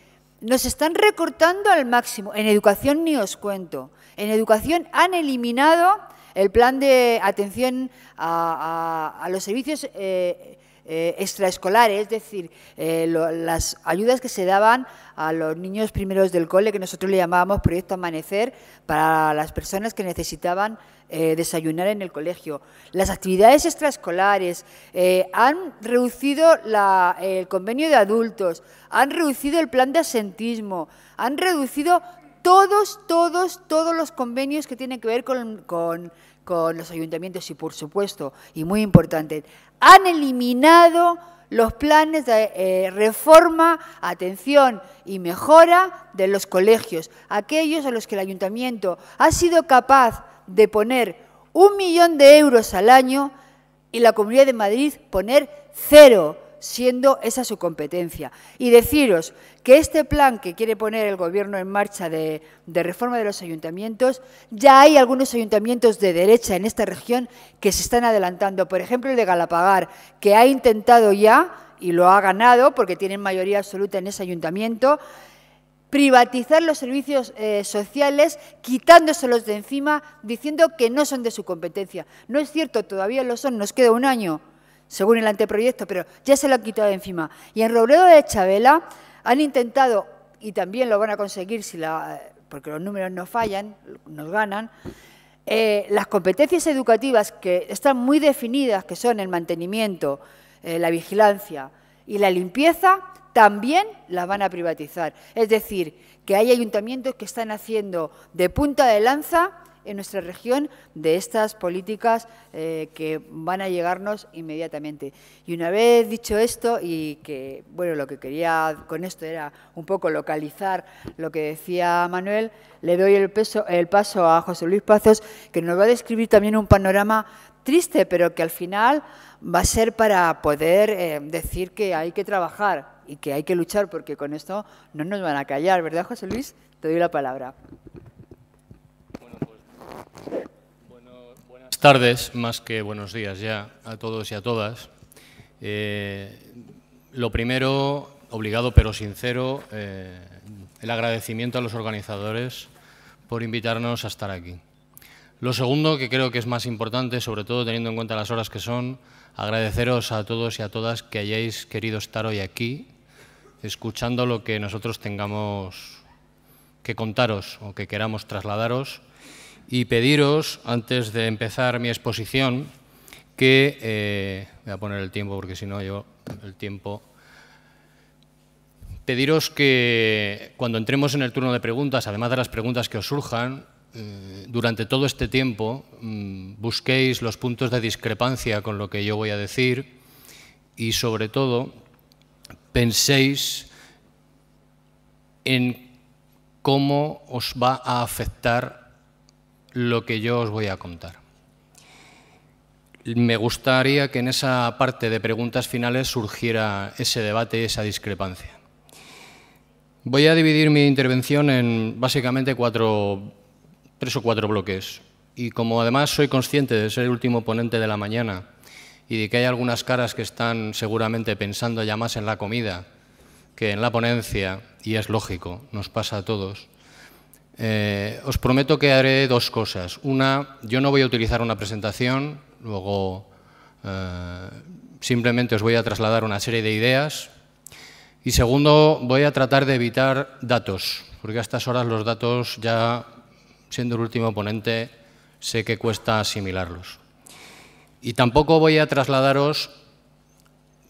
nos están recortando al máximo. En educación ni os cuento. En educación han eliminado el plan de atención a, los servicios eh, eh, extraescolares, es decir, eh, las ayudas que se daban a los niños primeros del cole, que nosotros le llamábamos Proyecto Amanecer, para las personas que necesitaban eh, desayunar en el colegio. Las actividades extraescolares han reducido el convenio de adultos, han reducido el plan de asentismo, han reducido todos, todos, todos los convenios que tienen que ver con los ayuntamientos y, por supuesto, y muy importante, han eliminado los planes de eh, reforma, atención y mejora de los colegios, aquellos a los que el ayuntamiento ha sido capaz de poner un millón de euros al año y la Comunidad de Madrid poner cero siendo esa su competencia. Y deciros que este plan que quiere poner el Gobierno en marcha de, reforma de los ayuntamientos, ya hay algunos ayuntamientos de derecha en esta región que se están adelantando. Por ejemplo, el de Galapagar, que ha intentado ya, y lo ha ganado porque tienen mayoría absoluta en ese ayuntamiento, privatizar los servicios eh, sociales, quitándoselos de encima, diciendo que no son de su competencia. No es cierto, todavía lo son, nos queda un año según el anteproyecto, pero ya se lo han quitado de encima. Y en Robledo de Chabela han intentado, y también lo van a conseguir si la, porque los números no fallan, nos ganan, eh, las competencias educativas que están muy definidas, que son el mantenimiento, eh, la vigilancia y la limpieza, también las van a privatizar. Es decir, que hay ayuntamientos que están haciendo de punta de lanza en nuestra región de estas políticas eh, que van a llegarnos inmediatamente. Y una vez dicho esto, y que bueno, lo que quería con esto era un poco localizar lo que decía Manuel, le doy el, peso, el paso a José Luis Pazos, que nos va a describir también un panorama triste, pero que al final va a ser para poder eh, decir que hay que trabajar y que hay que luchar, porque con esto no nos van a callar, ¿verdad, José Luis? Te doy la palabra buenas tardes, más que buenos días ya a todos y a todas. Eh, lo primero, obligado pero sincero, eh, el agradecimiento a los organizadores por invitarnos a estar aquí. Lo segundo, que creo que es más importante, sobre todo teniendo en cuenta las horas que son, agradeceros a todos y a todas que hayáis querido estar hoy aquí, escuchando lo que nosotros tengamos que contaros o que queramos trasladaros y pediros, antes de empezar mi exposición, que... Eh, voy a poner el tiempo porque si no yo el tiempo... Pediros que cuando entremos en el turno de preguntas, además de las preguntas que os surjan, eh, durante todo este tiempo mm, busquéis los puntos de discrepancia con lo que yo voy a decir y sobre todo penséis en cómo os va a afectar lo que yo os voy a contar. Me gustaría que en esa parte de preguntas finales surgiera ese debate, y esa discrepancia. Voy a dividir mi intervención en básicamente cuatro, tres o cuatro bloques. Y como además soy consciente de ser el último ponente de la mañana y de que hay algunas caras que están seguramente pensando ya más en la comida que en la ponencia, y es lógico, nos pasa a todos, eh, os prometo que haré dos cosas. Una, yo no voy a utilizar una presentación, luego eh, simplemente os voy a trasladar una serie de ideas. Y segundo, voy a tratar de evitar datos, porque a estas horas los datos, ya siendo el último ponente, sé que cuesta asimilarlos. Y tampoco voy a trasladaros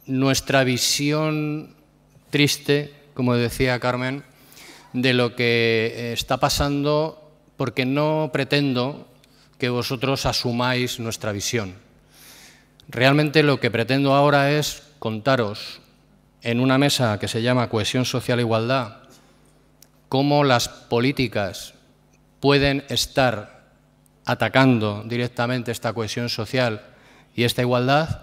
nuestra visión triste, como decía Carmen, de lo que eh, está pasando porque no pretendo que vosotros asumáis nuestra visión. Realmente lo que pretendo ahora es contaros en una mesa que se llama Cohesión Social e Igualdad cómo las políticas pueden estar atacando directamente esta cohesión social y esta igualdad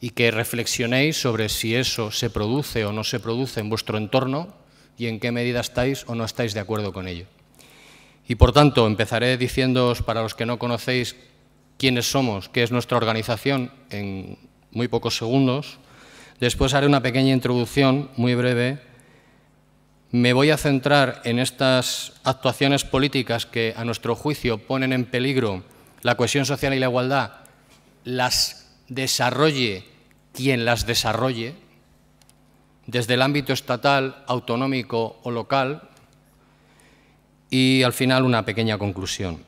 y que reflexionéis sobre si eso se produce o no se produce en vuestro entorno y en qué medida estáis o no estáis de acuerdo con ello. Y por tanto, empezaré diciéndoos, para los que no conocéis, quiénes somos, qué es nuestra organización, en muy pocos segundos. Después haré una pequeña introducción, muy breve. Me voy a centrar en estas actuaciones políticas que, a nuestro juicio, ponen en peligro la cohesión social y la igualdad, las desarrolle quien las desarrolle, desde el ámbito estatal, autonómico o local, y al final una pequeña conclusión.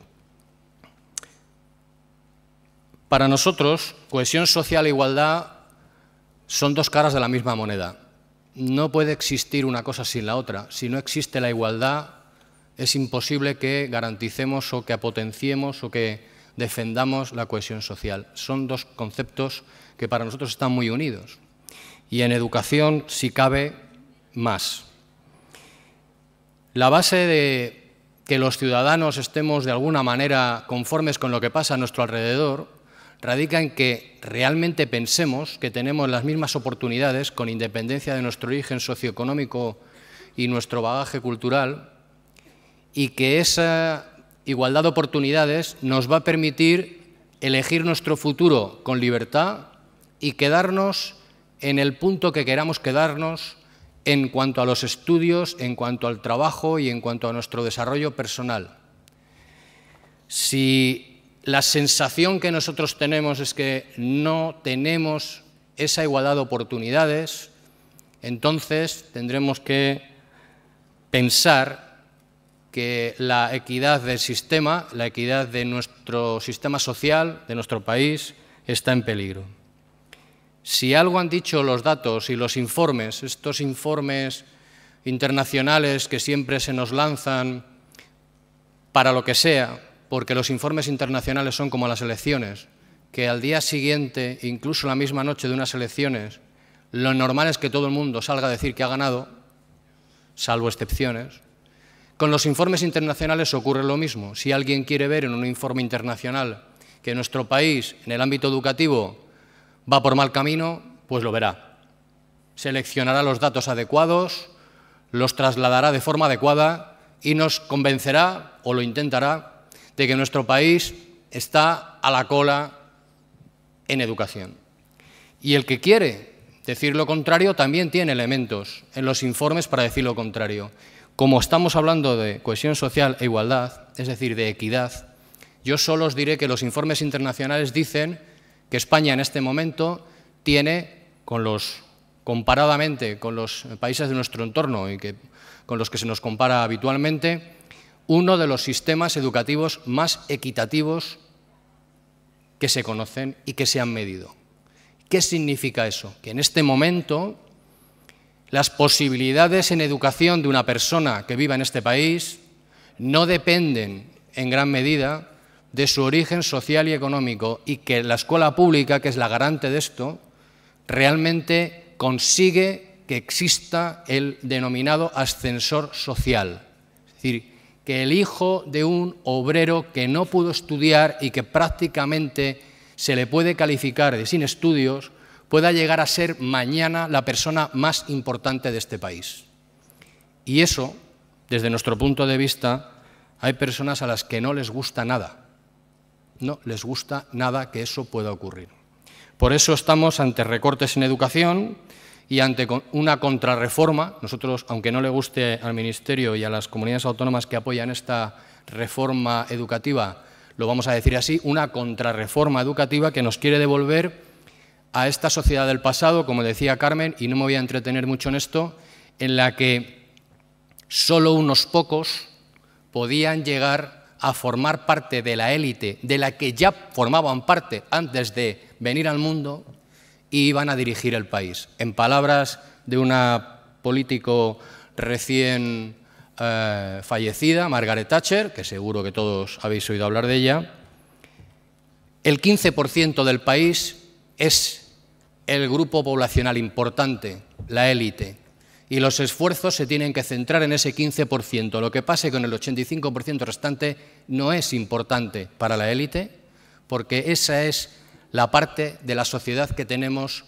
Para nosotros, cohesión social e igualdad son dos caras de la misma moneda. No puede existir una cosa sin la otra. Si no existe la igualdad, es imposible que garanticemos o que potenciemos o que defendamos la cohesión social. Son dos conceptos que para nosotros están muy unidos y en educación, si cabe, más. La base de que los ciudadanos estemos de alguna manera conformes con lo que pasa a nuestro alrededor radica en que realmente pensemos que tenemos las mismas oportunidades con independencia de nuestro origen socioeconómico y nuestro bagaje cultural y que esa igualdad de oportunidades nos va a permitir elegir nuestro futuro con libertad y quedarnos en el punto que queramos quedarnos en cuanto a los estudios, en cuanto al trabajo y en cuanto a nuestro desarrollo personal. Si la sensación que nosotros tenemos es que no tenemos esa igualdad de oportunidades, entonces tendremos que pensar que la equidad del sistema, la equidad de nuestro sistema social, de nuestro país, está en peligro. Si algo han dicho los datos y los informes, estos informes internacionales que siempre se nos lanzan para lo que sea, porque los informes internacionales son como las elecciones, que al día siguiente, incluso la misma noche de unas elecciones, lo normal es que todo el mundo salga a decir que ha ganado, salvo excepciones. Con los informes internacionales ocurre lo mismo. Si alguien quiere ver en un informe internacional que nuestro país, en el ámbito educativo, va por mal camino, pues lo verá. Seleccionará los datos adecuados, los trasladará de forma adecuada y nos convencerá, o lo intentará, de que nuestro país está a la cola en educación. Y el que quiere decir lo contrario también tiene elementos en los informes para decir lo contrario. Como estamos hablando de cohesión social e igualdad, es decir, de equidad, yo solo os diré que los informes internacionales dicen que España en este momento tiene comparadamente con los países de nuestro entorno y con los que se nos compara habitualmente, uno de los sistemas educativos más equitativos que se conocen y que se han medido. ¿Qué significa eso? Que en este momento las posibilidades en educación de una persona que viva en este país no dependen en gran medida de su origen social y económico y que la escuela pública, que es la garante de esto, realmente consigue que exista el denominado ascensor social. Es decir, que el hijo de un obrero que no pudo estudiar y que prácticamente se le puede calificar de sin estudios, pueda llegar a ser mañana la persona más importante de este país. Y eso, desde nuestro punto de vista, hay personas a las que no les gusta nada no les gusta nada que eso pueda ocurrir. Por eso estamos ante recortes en educación y ante una contrarreforma. Nosotros, aunque no le guste al Ministerio y a las comunidades autónomas que apoyan esta reforma educativa, lo vamos a decir así, una contrarreforma educativa que nos quiere devolver a esta sociedad del pasado, como decía Carmen, y no me voy a entretener mucho en esto, en la que solo unos pocos podían llegar a formar parte de la élite de la que ya formaban parte antes de venir al mundo y iban a dirigir el país. En palabras de una político recién eh, fallecida, Margaret Thatcher, que seguro que todos habéis oído hablar de ella, el 15% del país es el grupo poblacional importante, la élite y los esfuerzos se tienen que centrar en ese 15%. Lo que pase con el 85% restante no es importante para la élite, porque esa es la parte de la sociedad que tenemos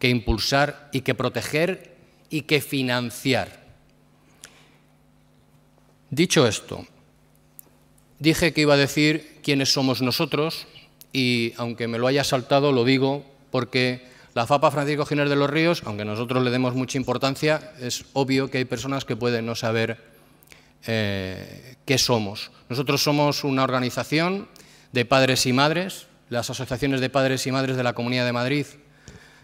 que impulsar y que proteger y que financiar. Dicho esto, dije que iba a decir quiénes somos nosotros y aunque me lo haya saltado lo digo porque la FAPA Francisco Giner de los Ríos, aunque nosotros le demos mucha importancia, es obvio que hay personas que pueden no saber eh, qué somos. Nosotros somos una organización de padres y madres. Las asociaciones de padres y madres de la Comunidad de Madrid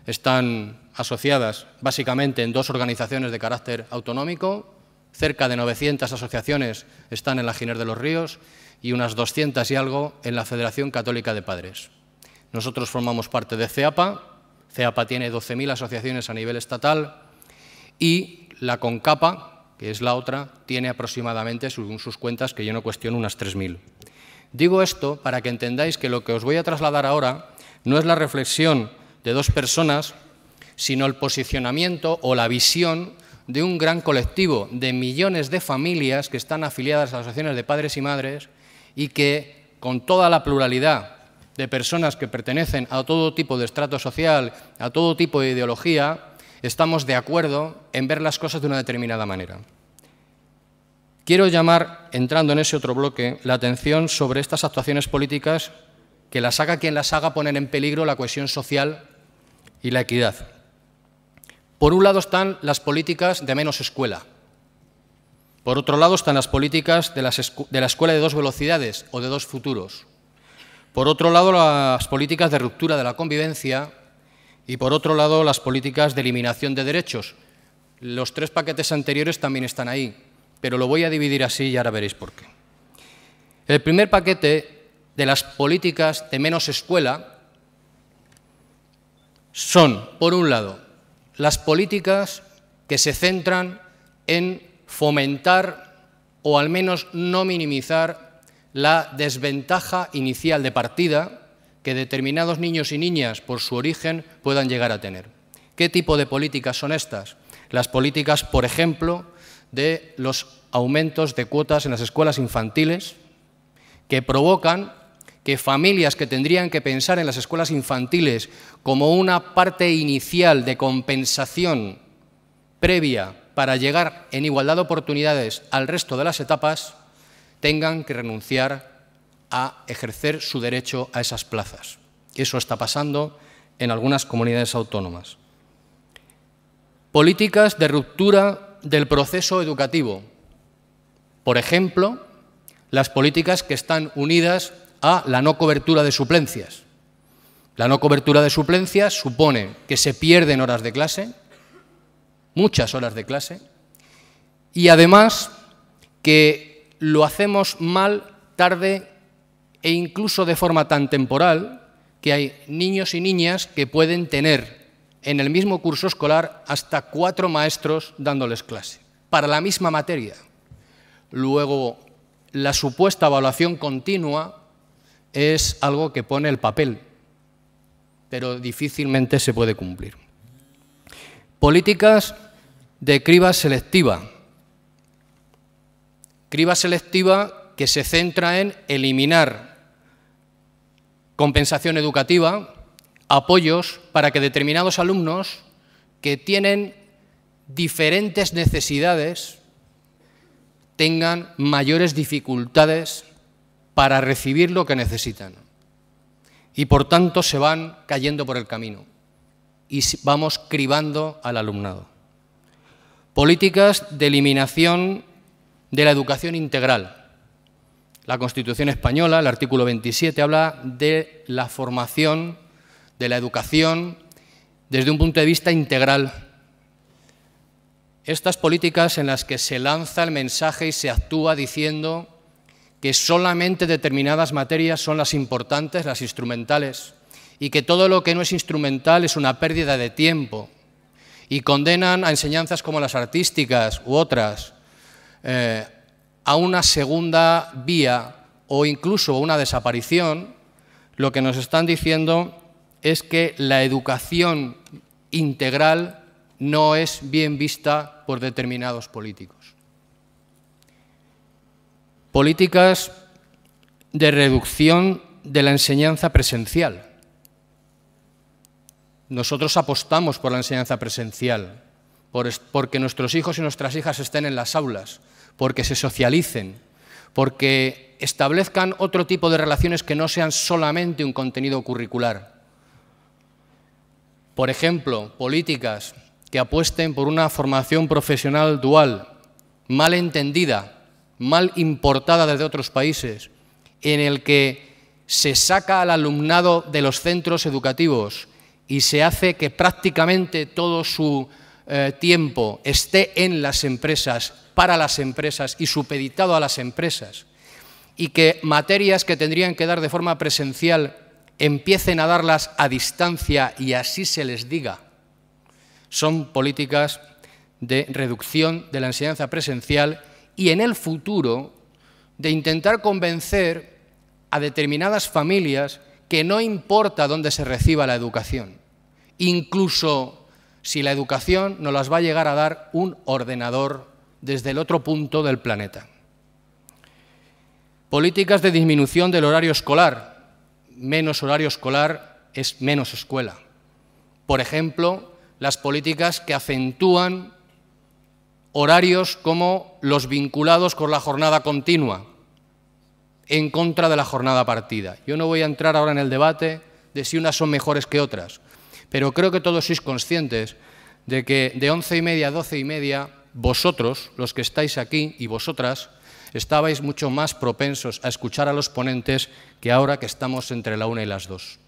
están asociadas básicamente en dos organizaciones de carácter autonómico. Cerca de 900 asociaciones están en la Giner de los Ríos y unas 200 y algo en la Federación Católica de Padres. Nosotros formamos parte de CEAPA, CEAPA tiene 12.000 asociaciones a nivel estatal y la CONCAPA, que es la otra, tiene aproximadamente, según sus cuentas, que yo no cuestiono, unas 3.000. Digo esto para que entendáis que lo que os voy a trasladar ahora no es la reflexión de dos personas, sino el posicionamiento o la visión de un gran colectivo de millones de familias que están afiliadas a asociaciones de padres y madres y que, con toda la pluralidad de personas que pertenecen a todo tipo de estrato social, a todo tipo de ideología, estamos de acuerdo en ver las cosas de una determinada manera. Quiero llamar, entrando en ese otro bloque, la atención sobre estas actuaciones políticas que las haga quien las haga poner en peligro la cohesión social y la equidad. Por un lado están las políticas de menos escuela. Por otro lado están las políticas de, de la escuela de dos velocidades o de dos futuros. Por otro lado, las políticas de ruptura de la convivencia y, por otro lado, las políticas de eliminación de derechos. Los tres paquetes anteriores también están ahí, pero lo voy a dividir así y ahora veréis por qué. El primer paquete de las políticas de menos escuela son, por un lado, las políticas que se centran en fomentar o al menos no minimizar la desventaja inicial de partida que determinados niños y niñas, por su origen, puedan llegar a tener. ¿Qué tipo de políticas son estas? Las políticas, por ejemplo, de los aumentos de cuotas en las escuelas infantiles, que provocan que familias que tendrían que pensar en las escuelas infantiles como una parte inicial de compensación previa para llegar en igualdad de oportunidades al resto de las etapas, tengan que renunciar a ejercer su derecho a esas plazas. Eso está pasando en algunas comunidades autónomas. Políticas de ruptura del proceso educativo. Por ejemplo, las políticas que están unidas a la no cobertura de suplencias. La no cobertura de suplencias supone que se pierden horas de clase, muchas horas de clase, y además que lo hacemos mal, tarde e incluso de forma tan temporal que hay niños y niñas que pueden tener en el mismo curso escolar hasta cuatro maestros dándoles clase, para la misma materia. Luego, la supuesta evaluación continua es algo que pone el papel, pero difícilmente se puede cumplir. Políticas de criba selectiva. Criba selectiva que se centra en eliminar compensación educativa, apoyos para que determinados alumnos que tienen diferentes necesidades tengan mayores dificultades para recibir lo que necesitan. Y por tanto se van cayendo por el camino y vamos cribando al alumnado. Políticas de eliminación de la educación integral. La Constitución española, el artículo 27, habla de la formación, de la educación, desde un punto de vista integral. Estas políticas en las que se lanza el mensaje y se actúa diciendo que solamente determinadas materias son las importantes, las instrumentales, y que todo lo que no es instrumental es una pérdida de tiempo, y condenan a enseñanzas como las artísticas u otras, eh, a una segunda vía o incluso una desaparición, lo que nos están diciendo es que la educación integral no es bien vista por determinados políticos. Políticas de reducción de la enseñanza presencial. Nosotros apostamos por la enseñanza presencial, porque nuestros hijos y nuestras hijas estén en las aulas, porque se socialicen, porque establezcan otro tipo de relaciones que no sean solamente un contenido curricular. Por ejemplo, políticas que apuesten por una formación profesional dual, mal entendida, mal importada desde otros países, en el que se saca al alumnado de los centros educativos y se hace que prácticamente todo su eh, tiempo esté en las empresas, para las empresas y supeditado a las empresas, y que materias que tendrían que dar de forma presencial empiecen a darlas a distancia y así se les diga, son políticas de reducción de la enseñanza presencial y en el futuro de intentar convencer a determinadas familias que no importa dónde se reciba la educación, incluso si la educación no las va a llegar a dar un ordenador desde el otro punto del planeta. Políticas de disminución del horario escolar. Menos horario escolar es menos escuela. Por ejemplo, las políticas que acentúan horarios como los vinculados con la jornada continua, en contra de la jornada partida. Yo no voy a entrar ahora en el debate de si unas son mejores que otras, pero creo que todos sois conscientes de que de once y media a doce y media vosotros, los que estáis aquí y vosotras, estabais mucho más propensos a escuchar a los ponentes que ahora que estamos entre la una y las dos.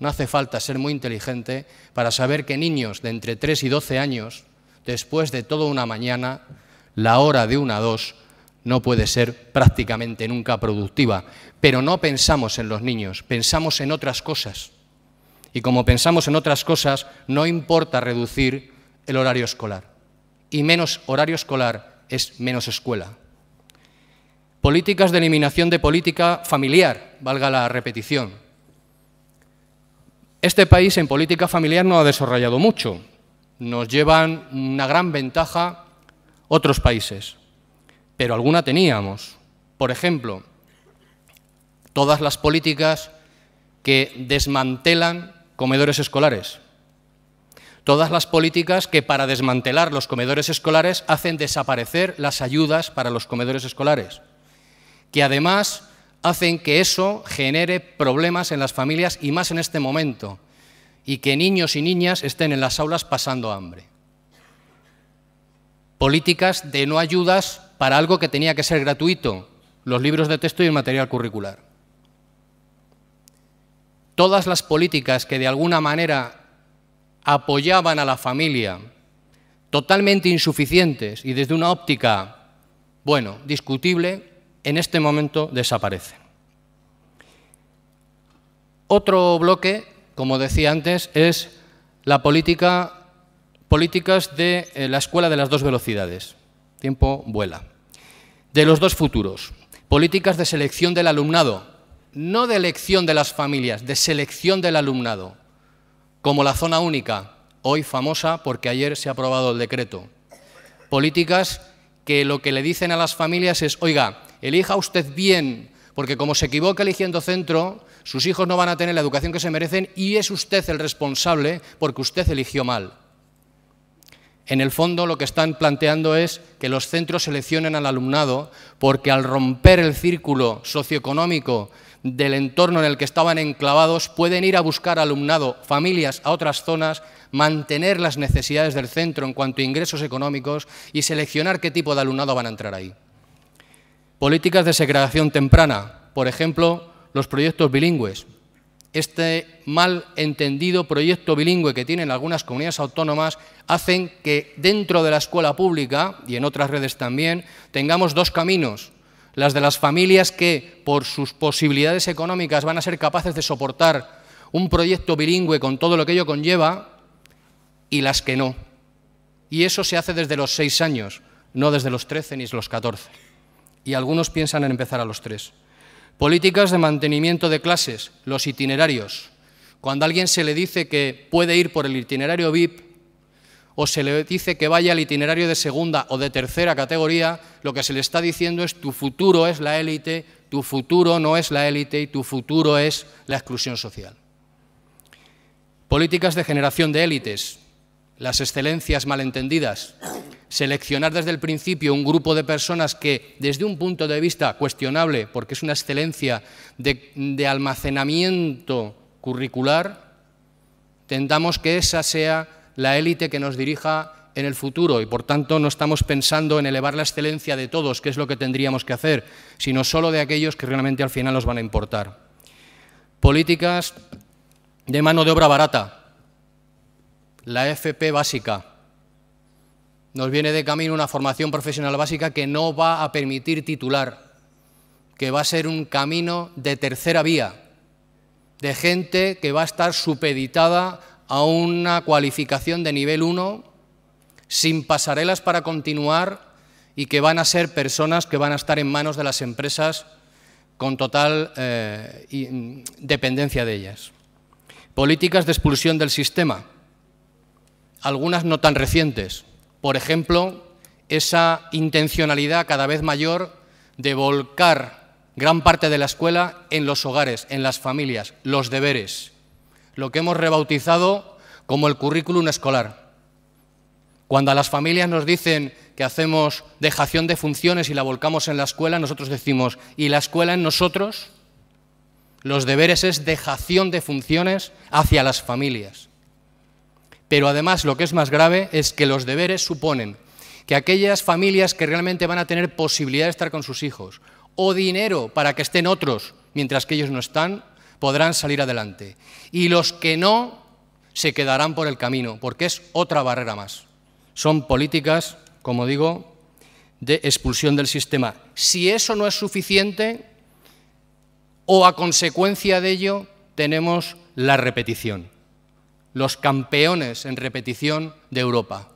No hace falta ser muy inteligente para saber que niños de entre 3 y 12 años, después de toda una mañana, la hora de una a dos no puede ser prácticamente nunca productiva. Pero no pensamos en los niños, pensamos en otras cosas. Y como pensamos en otras cosas, no importa reducir el horario escolar y menos horario escolar es menos escuela. Políticas de eliminación de política familiar, valga la repetición. Este país en política familiar no ha desarrollado mucho. Nos llevan una gran ventaja otros países, pero alguna teníamos. Por ejemplo, todas las políticas que desmantelan comedores escolares todas las políticas que para desmantelar los comedores escolares hacen desaparecer las ayudas para los comedores escolares, que además hacen que eso genere problemas en las familias y más en este momento, y que niños y niñas estén en las aulas pasando hambre. Políticas de no ayudas para algo que tenía que ser gratuito, los libros de texto y el material curricular. Todas las políticas que de alguna manera apoyaban a la familia, totalmente insuficientes y desde una óptica, bueno, discutible, en este momento desaparecen. Otro bloque, como decía antes, es la política políticas de eh, la escuela de las dos velocidades. Tiempo vuela. De los dos futuros. Políticas de selección del alumnado. No de elección de las familias, de selección del alumnado como la zona única, hoy famosa porque ayer se ha aprobado el decreto. Políticas que lo que le dicen a las familias es, oiga, elija usted bien, porque como se equivoca eligiendo centro, sus hijos no van a tener la educación que se merecen y es usted el responsable porque usted eligió mal. En el fondo lo que están planteando es que los centros seleccionen al alumnado porque al romper el círculo socioeconómico del entorno en el que estaban enclavados, pueden ir a buscar alumnado, familias a otras zonas, mantener las necesidades del centro en cuanto a ingresos económicos y seleccionar qué tipo de alumnado van a entrar ahí. Políticas de segregación temprana, por ejemplo, los proyectos bilingües. Este mal entendido proyecto bilingüe que tienen algunas comunidades autónomas hacen que dentro de la escuela pública y en otras redes también tengamos dos caminos, las de las familias que, por sus posibilidades económicas, van a ser capaces de soportar un proyecto bilingüe con todo lo que ello conlleva, y las que no. Y eso se hace desde los seis años, no desde los trece ni los catorce. Y algunos piensan en empezar a los tres. Políticas de mantenimiento de clases, los itinerarios. Cuando a alguien se le dice que puede ir por el itinerario VIP, o se le dice que vaya al itinerario de segunda o de tercera categoría, lo que se le está diciendo es tu futuro es la élite, tu futuro no es la élite y tu futuro es la exclusión social. Políticas de generación de élites, las excelencias malentendidas, seleccionar desde el principio un grupo de personas que, desde un punto de vista cuestionable, porque es una excelencia de, almacenamiento curricular, tendamos que esa sea la élite que nos dirija en el futuro y por tanto no estamos pensando en elevar la excelencia de todos, que es lo que tendríamos que hacer, sino solo de aquellos que realmente al final nos van a importar. Políticas de mano de obra barata, la FP básica. Nos viene de camino una formación profesional básica que no va a permitir titular, que va a ser un camino de tercera vía, de gente que va a estar supeditada a una cualificación de nivel 1 sin pasarelas para continuar y que van a ser personas que van a estar en manos de las empresas con total eh, dependencia de ellas. Políticas de expulsión del sistema, algunas no tan recientes. Por ejemplo, esa intencionalidad cada vez mayor de volcar gran parte de la escuela en los hogares, en las familias, los deberes lo que hemos rebautizado como el currículum escolar. Cuando a las familias nos dicen que hacemos dejación de funciones y la volcamos en la escuela, nosotros decimos, ¿y la escuela en nosotros? Los deberes es dejación de funciones hacia las familias. Pero además lo que es más grave es que los deberes suponen que aquellas familias que realmente van a tener posibilidad de estar con sus hijos o dinero para que estén otros mientras que ellos no están, podrán salir adelante. Y los que no, se quedarán por el camino, porque es otra barrera más. Son políticas, como digo, de expulsión del sistema. Si eso no es suficiente, o a consecuencia de ello, tenemos la repetición. Los campeones en repetición de Europa.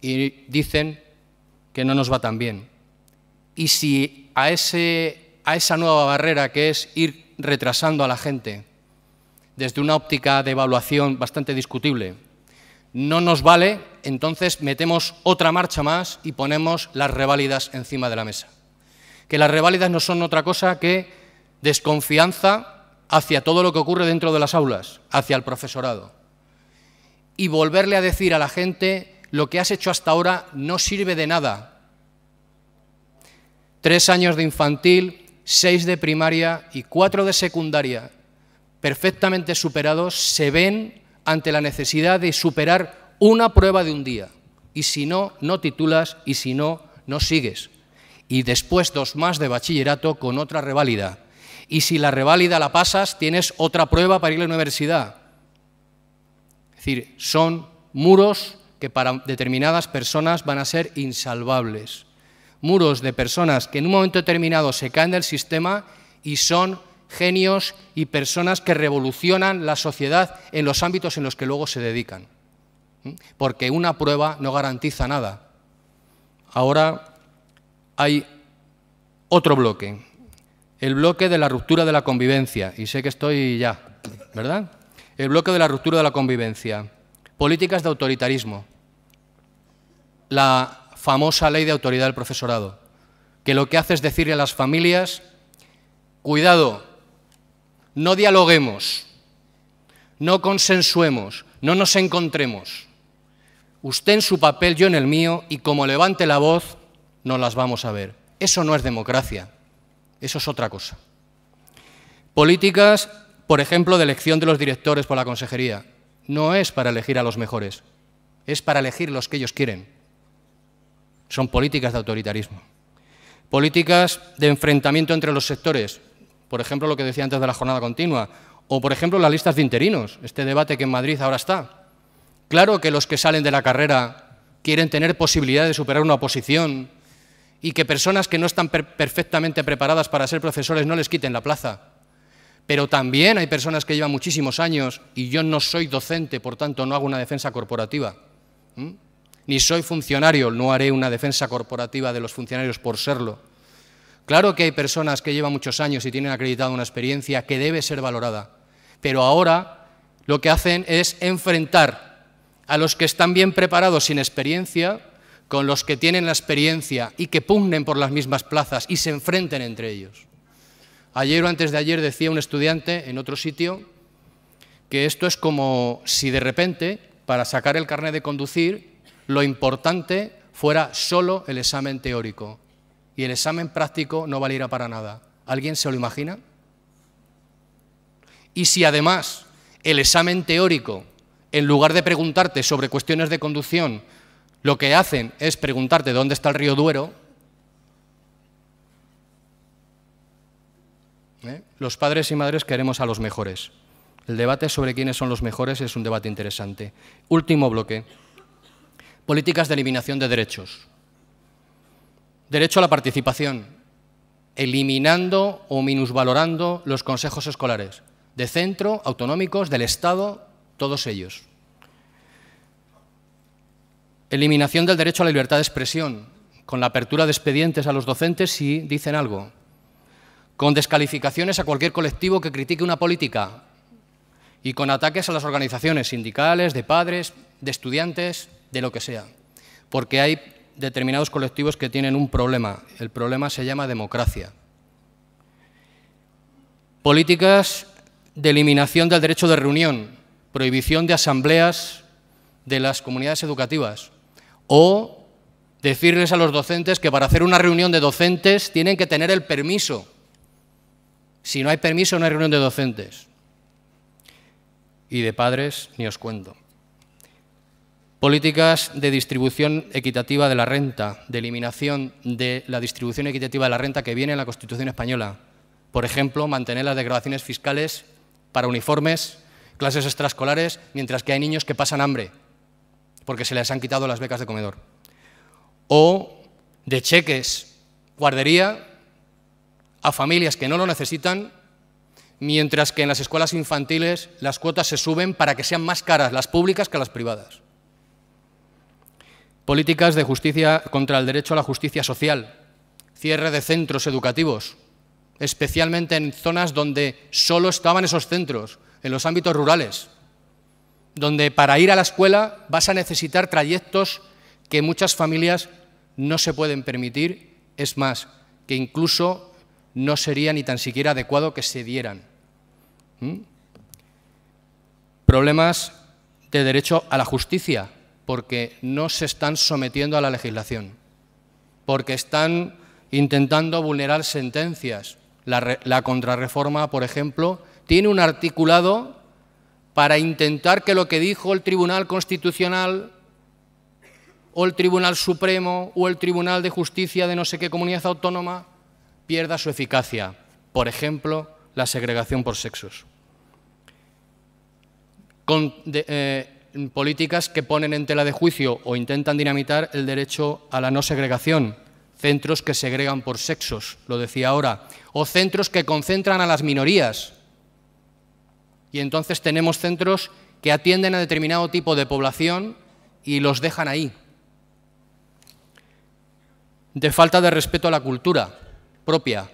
Y dicen que no nos va tan bien. Y si a, ese, a esa nueva barrera que es ir retrasando a la gente desde una óptica de evaluación bastante discutible. No nos vale, entonces metemos otra marcha más y ponemos las reválidas encima de la mesa. Que las reválidas no son otra cosa que desconfianza hacia todo lo que ocurre dentro de las aulas, hacia el profesorado. Y volverle a decir a la gente lo que has hecho hasta ahora no sirve de nada. Tres años de infantil, Seis de primaria y cuatro de secundaria, perfectamente superados, se ven ante la necesidad de superar una prueba de un día. Y si no, no titulas y si no, no sigues. Y después dos más de bachillerato con otra reválida. Y si la reválida la pasas, tienes otra prueba para ir a la universidad. Es decir, son muros que para determinadas personas van a ser insalvables muros de personas que en un momento determinado se caen del sistema y son genios y personas que revolucionan la sociedad en los ámbitos en los que luego se dedican. ¿Mm? Porque una prueba no garantiza nada. Ahora hay otro bloque, el bloque de la ruptura de la convivencia. Y sé que estoy ya, ¿verdad? El bloque de la ruptura de la convivencia. Políticas de autoritarismo. La famosa ley de autoridad del profesorado, que lo que hace es decirle a las familias, cuidado, no dialoguemos, no consensuemos, no nos encontremos. Usted en su papel, yo en el mío, y como levante la voz, no las vamos a ver. Eso no es democracia, eso es otra cosa. Políticas, por ejemplo, de elección de los directores por la consejería. No es para elegir a los mejores, es para elegir los que ellos quieren son políticas de autoritarismo. Políticas de enfrentamiento entre los sectores, por ejemplo, lo que decía antes de la jornada continua, o por ejemplo las listas de interinos, este debate que en Madrid ahora está. Claro que los que salen de la carrera quieren tener posibilidad de superar una oposición y que personas que no están perfectamente preparadas para ser profesores no les quiten la plaza. Pero también hay personas que llevan muchísimos años y yo no soy docente, por tanto no hago una defensa corporativa. ¿Mm? ni soy funcionario, no haré una defensa corporativa de los funcionarios por serlo. Claro que hay personas que llevan muchos años y tienen acreditada una experiencia que debe ser valorada, pero ahora lo que hacen es enfrentar a los que están bien preparados sin experiencia con los que tienen la experiencia y que pugnen por las mismas plazas y se enfrenten entre ellos. Ayer o antes de ayer decía un estudiante en otro sitio que esto es como si de repente, para sacar el carnet de conducir, lo importante fuera solo el examen teórico y el examen práctico no valiera para nada. ¿Alguien se lo imagina? Y si además el examen teórico, en lugar de preguntarte sobre cuestiones de conducción, lo que hacen es preguntarte dónde está el río Duero, ¿eh? los padres y madres queremos a los mejores. El debate sobre quiénes son los mejores es un debate interesante. Último bloque políticas de eliminación de derechos. Derecho a la participación, eliminando o minusvalorando los consejos escolares, de centro, autonómicos, del Estado, todos ellos. Eliminación del derecho a la libertad de expresión, con la apertura de expedientes a los docentes si dicen algo. Con descalificaciones a cualquier colectivo que critique una política. Y con ataques a las organizaciones sindicales, de padres, de estudiantes, de lo que sea. Porque hay determinados colectivos que tienen un problema. El problema se llama democracia. Políticas de eliminación del derecho de reunión, prohibición de asambleas de las comunidades educativas o decirles a los docentes que para hacer una reunión de docentes tienen que tener el permiso. Si no hay permiso, no hay reunión de docentes. Y de padres, ni os cuento. Políticas de distribución equitativa de la renta, de eliminación de la distribución equitativa de la renta que viene en la Constitución española. Por ejemplo, mantener las degradaciones fiscales para uniformes, clases extraescolares, mientras que hay niños que pasan hambre porque se les han quitado las becas de comedor. O de cheques, guardería a familias que no lo necesitan, mientras que en las escuelas infantiles las cuotas se suben para que sean más caras las públicas que las privadas. Políticas de justicia contra el derecho a la justicia social, cierre de centros educativos, especialmente en zonas donde solo estaban esos centros, en los ámbitos rurales, donde para ir a la escuela vas a necesitar trayectos que muchas familias no se pueden permitir, es más, que incluso no sería ni tan siquiera adecuado que se dieran. ¿Mm? Problemas de derecho a la justicia, porque no se están sometiendo a la legislación, porque están intentando vulnerar sentencias. La, contrarreforma, por ejemplo, tiene un articulado para intentar que lo que dijo el Tribunal Constitucional o el Tribunal Supremo o el Tribunal de Justicia de no sé qué comunidad autónoma pierda su eficacia. Por ejemplo, la segregación por sexos. Con, eh, políticas que ponen en tela de juicio o intentan dinamitar el derecho a la no segregación, centros que segregan por sexos, lo decía ahora, o centros que concentran a las minorías. Y entonces tenemos centros que atienden a determinado tipo de población y los dejan ahí. De falta de respeto a la cultura propia.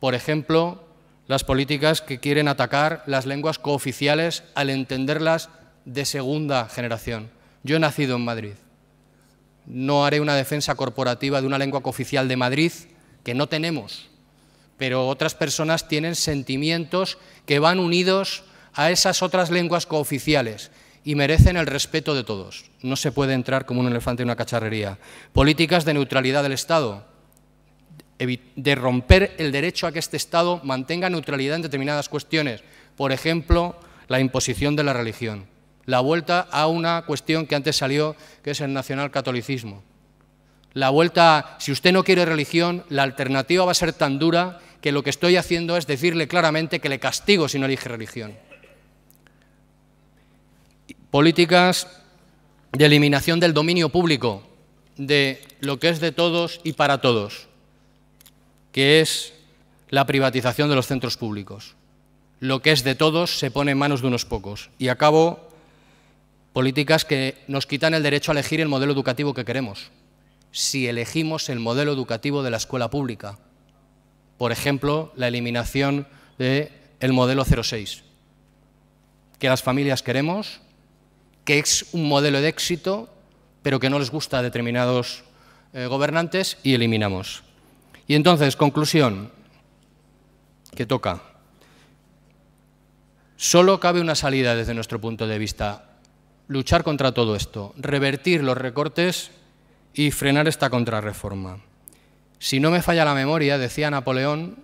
Por ejemplo, las políticas que quieren atacar las lenguas cooficiales al entenderlas de segunda generación. Yo he nacido en Madrid. No haré una defensa corporativa de una lengua cooficial de Madrid que no tenemos, pero otras personas tienen sentimientos que van unidos a esas otras lenguas cooficiales y merecen el respeto de todos. No se puede entrar como un elefante en una cacharrería. Políticas de neutralidad del Estado, de romper el derecho a que este Estado mantenga neutralidad en determinadas cuestiones, por ejemplo, la imposición de la religión la vuelta a una cuestión que antes salió, que es el nacionalcatolicismo. La vuelta a, si usted no quiere religión, la alternativa va a ser tan dura que lo que estoy haciendo es decirle claramente que le castigo si no elige religión. Políticas de eliminación del dominio público, de lo que es de todos y para todos, que es la privatización de los centros públicos. Lo que es de todos se pone en manos de unos pocos. Y acabo Políticas que nos quitan el derecho a elegir el modelo educativo que queremos, si elegimos el modelo educativo de la escuela pública. Por ejemplo, la eliminación del modelo 06, que las familias queremos, que es un modelo de éxito, pero que no les gusta a determinados eh, gobernantes y eliminamos. Y entonces, conclusión, que toca. Solo cabe una salida desde nuestro punto de vista luchar contra todo esto, revertir los recortes y frenar esta contrarreforma. Si no me falla la memoria, decía Napoleón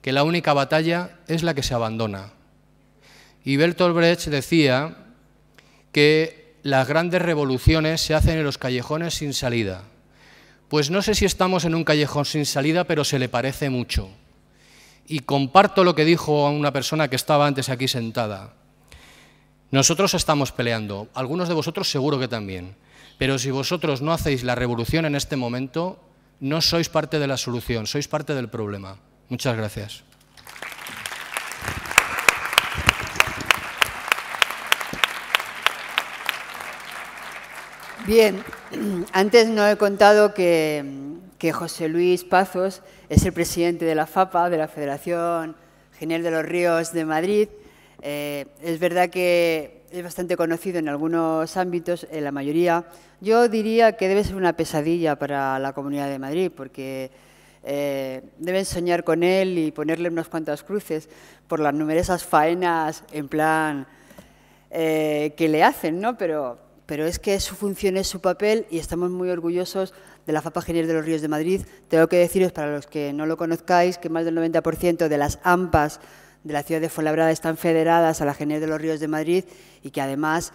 que la única batalla es la que se abandona. Y Bertolt Brecht decía que las grandes revoluciones se hacen en los callejones sin salida. Pues no sé si estamos en un callejón sin salida, pero se le parece mucho. Y comparto lo que dijo a una persona que estaba antes aquí sentada. Nosotros estamos peleando, algunos de vosotros seguro que también, pero si vosotros no hacéis la revolución en este momento, no sois parte de la solución, sois parte del problema. Muchas gracias. Bien, antes no he contado que, José Luis Pazos es el presidente de la FAPA, de la Federación General de los Ríos de Madrid, eh, es verdad que es bastante conocido en algunos ámbitos, en la mayoría. Yo diría que debe ser una pesadilla para la Comunidad de Madrid, porque eh, deben soñar con él y ponerle unas cuantas cruces por las numerosas faenas en plan eh, que le hacen, ¿no? Pero, pero es que su función es su papel y estamos muy orgullosos de la FAPA Genial de los Ríos de Madrid. Tengo que deciros, para los que no lo conozcáis, que más del 90% de las AMPAs de la ciudad de Fuenlabrada están federadas a la General de los Ríos de Madrid y que además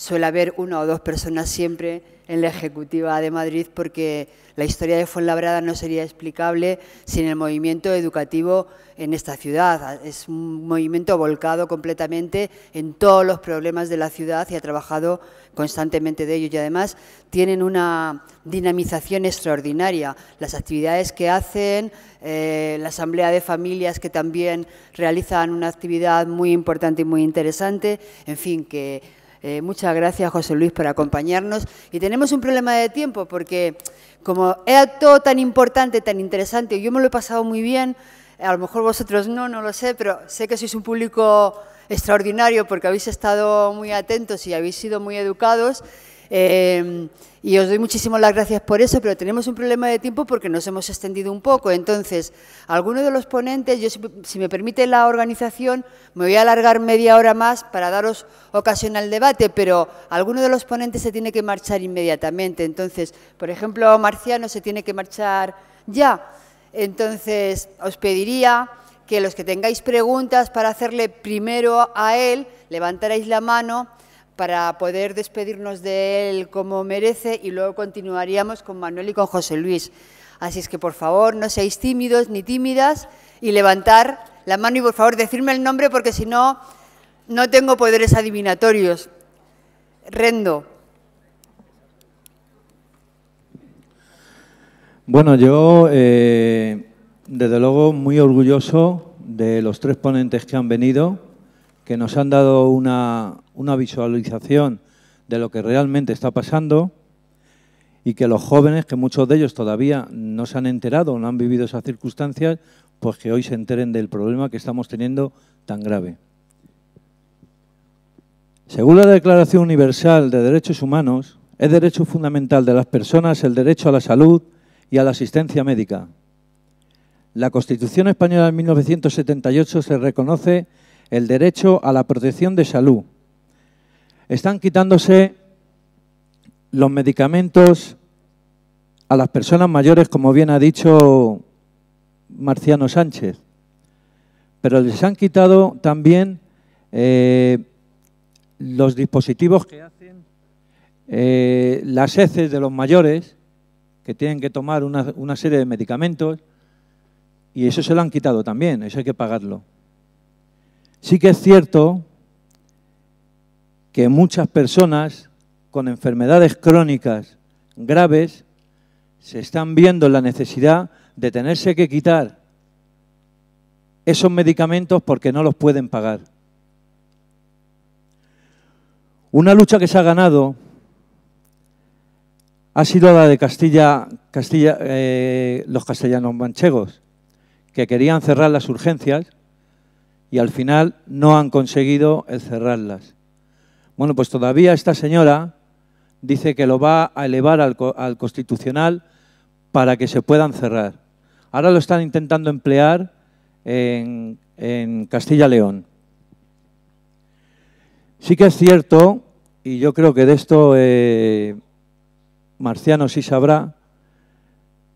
suele haber una o dos personas siempre en la Ejecutiva de Madrid porque la historia de Fuenlabrada no sería explicable sin el movimiento educativo en esta ciudad. Es un movimiento volcado completamente en todos los problemas de la ciudad y ha trabajado constantemente de ello. Y además tienen una dinamización extraordinaria. Las actividades que hacen, eh, la asamblea de familias que también realizan una actividad muy importante y muy interesante. En fin, que eh, muchas gracias, José Luis, por acompañarnos. Y tenemos un problema de tiempo porque como era todo tan importante, tan interesante, yo me lo he pasado muy bien, a lo mejor vosotros no, no lo sé, pero sé que sois un público extraordinario porque habéis estado muy atentos y habéis sido muy educados. Eh, y os doy muchísimas las gracias por eso, pero tenemos un problema de tiempo porque nos hemos extendido un poco. Entonces, alguno de los ponentes, yo si me permite la organización, me voy a alargar media hora más para daros ocasión al debate, pero alguno de los ponentes se tiene que marchar inmediatamente. Entonces, por ejemplo, Marciano se tiene que marchar ya. Entonces, os pediría que los que tengáis preguntas para hacerle primero a él, levantaréis la mano para poder despedirnos de él como merece y luego continuaríamos con Manuel y con José Luis. Así es que por favor no seáis tímidos ni tímidas y levantar la mano y por favor decirme el nombre porque si no, no tengo poderes adivinatorios. Rendo. Bueno, yo eh, desde luego muy orgulloso de los tres ponentes que han venido, que nos han dado una, una visualización de lo que realmente está pasando y que los jóvenes, que muchos de ellos todavía no se han enterado, no han vivido esas circunstancias, pues que hoy se enteren del problema que estamos teniendo tan grave. Según la Declaración Universal de Derechos Humanos, es derecho fundamental de las personas el derecho a la salud y a la asistencia médica. La Constitución Española de 1978 se reconoce el derecho a la protección de salud, están quitándose los medicamentos a las personas mayores, como bien ha dicho Marciano Sánchez, pero les han quitado también eh, los dispositivos que hacen eh, las heces de los mayores, que tienen que tomar una, una serie de medicamentos, y eso se lo han quitado también, eso hay que pagarlo. Sí que es cierto que muchas personas con enfermedades crónicas graves se están viendo la necesidad de tenerse que quitar esos medicamentos porque no los pueden pagar. Una lucha que se ha ganado ha sido la de Castilla, eh, los castellanos manchegos, que querían cerrar las urgencias y al final no han conseguido cerrarlas. Bueno, pues todavía esta señora dice que lo va a elevar al, constitucional para que se puedan cerrar. Ahora lo están intentando emplear en, Castilla-León. Sí que es cierto, y yo creo que de esto eh, Marciano sí sabrá,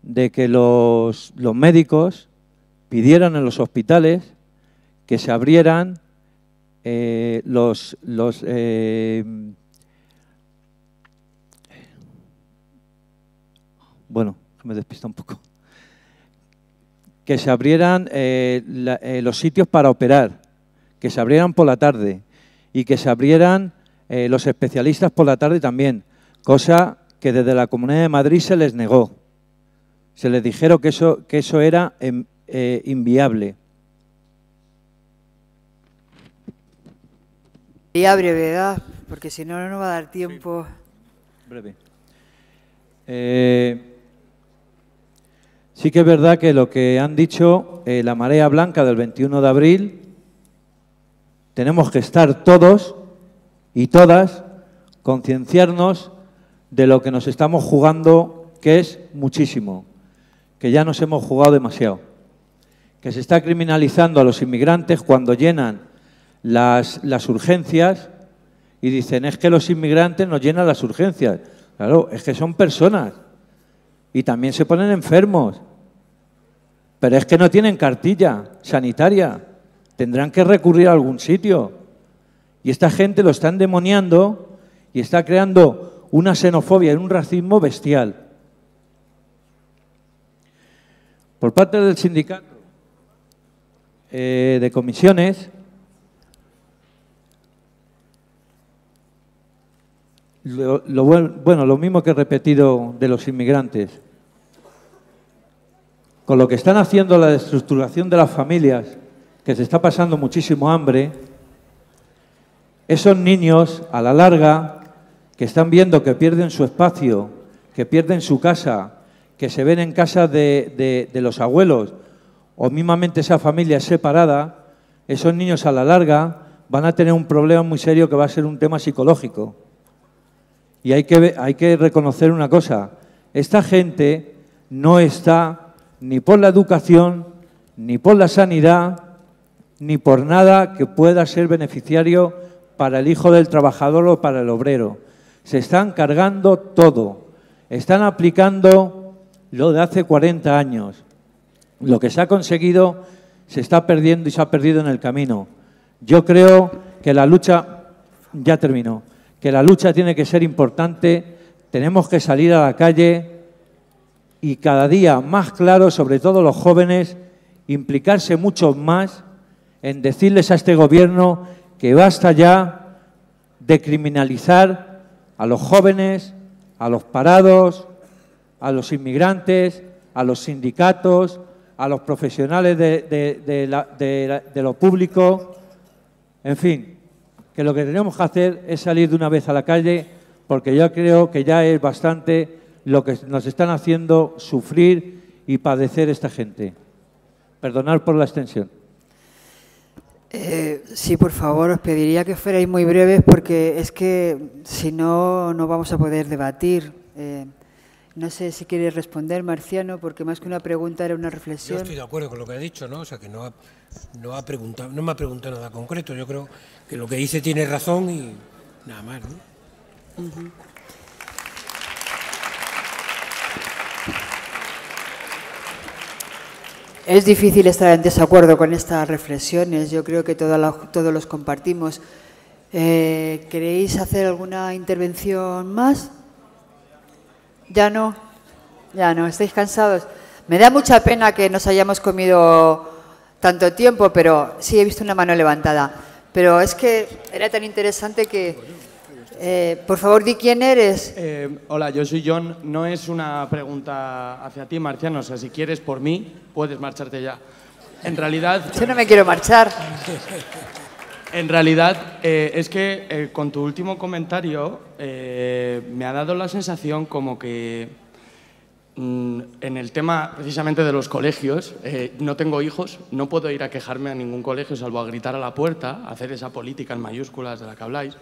de que los, médicos pidieran en los hospitales que se abrieran eh, los, los eh, bueno, me despista un poco, que se abrieran eh, los sitios para operar, que se abrieran por la tarde y que se abrieran los especialistas por la tarde también, cosa que desde la Comunidad de Madrid se les negó. Se les dijeron que eso, que eso era em, inviable. Y brevedad, porque si no, no va a dar tiempo. Sí. Breve. Eh, sí que es verdad que lo que han dicho, eh, la marea blanca del 21 de abril, tenemos que estar todos y todas concienciarnos de lo que nos estamos jugando, que es muchísimo, que ya nos hemos jugado demasiado, que se está criminalizando a los inmigrantes cuando llenan las, las urgencias y dicen es que los inmigrantes nos llenan las urgencias. Claro, es que son personas y también se ponen enfermos, pero es que no tienen cartilla sanitaria, tendrán que recurrir a algún sitio. Y esta gente lo está endemoniando y está creando una xenofobia y un racismo bestial. Por parte del sindicato eh, de comisiones, bueno, lo mismo que he repetido de los inmigrantes. Con lo que están haciendo la destructuración de las familias, que se está pasando muchísimo hambre, esos niños, a la larga, que están viendo que pierden su espacio, que pierden su casa, que se ven en casa de, los abuelos, o mismamente esa familia separada, esos niños a la larga van a tener un problema muy serio que va a ser un tema psicológico. Y hay que, hay que reconocer una cosa, esta gente no está ni por la educación, ni por la sanidad, ni por nada que pueda ser beneficiario para el hijo del trabajador o para el obrero. Se están cargando todo. Están aplicando lo de hace 40 años. Lo que se ha conseguido se está perdiendo y se ha perdido en el camino. Yo creo que la lucha ya terminó que la lucha tiene que ser importante, tenemos que salir a la calle y cada día más claro, sobre todo los jóvenes, implicarse mucho más en decirles a este gobierno que basta ya de criminalizar a los jóvenes, a los parados, a los inmigrantes, a los sindicatos, a los profesionales de, lo público, en fin, que lo que tenemos que hacer es salir de una vez a la calle, porque yo creo que ya es bastante lo que nos están haciendo sufrir y padecer esta gente. Perdonar por la extensión. Eh, sí, por favor, os pediría que fuerais muy breves porque es que si no, no vamos a poder debatir. Eh, no sé si quieres responder, Marciano, porque más que una pregunta era una reflexión. Yo estoy de acuerdo con lo que ha dicho, ¿no? O sea, que no, no, ha preguntado, no me ha preguntado nada concreto. Yo creo que lo que dice tiene razón y nada más. ¿no? Es difícil estar en desacuerdo con estas reflexiones. Yo creo que todos los, todos los compartimos. Eh, ¿Queréis hacer alguna intervención más? Ya no, ya no, estáis cansados. Me da mucha pena que nos hayamos comido tanto tiempo, pero sí he visto una mano levantada. Pero es que era tan interesante que... Eh, por favor, di quién eres. Eh, hola, yo soy John. No es una pregunta hacia ti, Marciano. O sea, si quieres por mí, puedes marcharte ya. En realidad... Yo no me quiero marchar. En realidad, eh, es que con tu último comentario me ha dado la sensación como que Mm, en el tema precisamente de los colegios, eh, no tengo hijos, no puedo ir a quejarme a ningún colegio salvo a gritar a la puerta, hacer esa política en mayúsculas de la que habláis.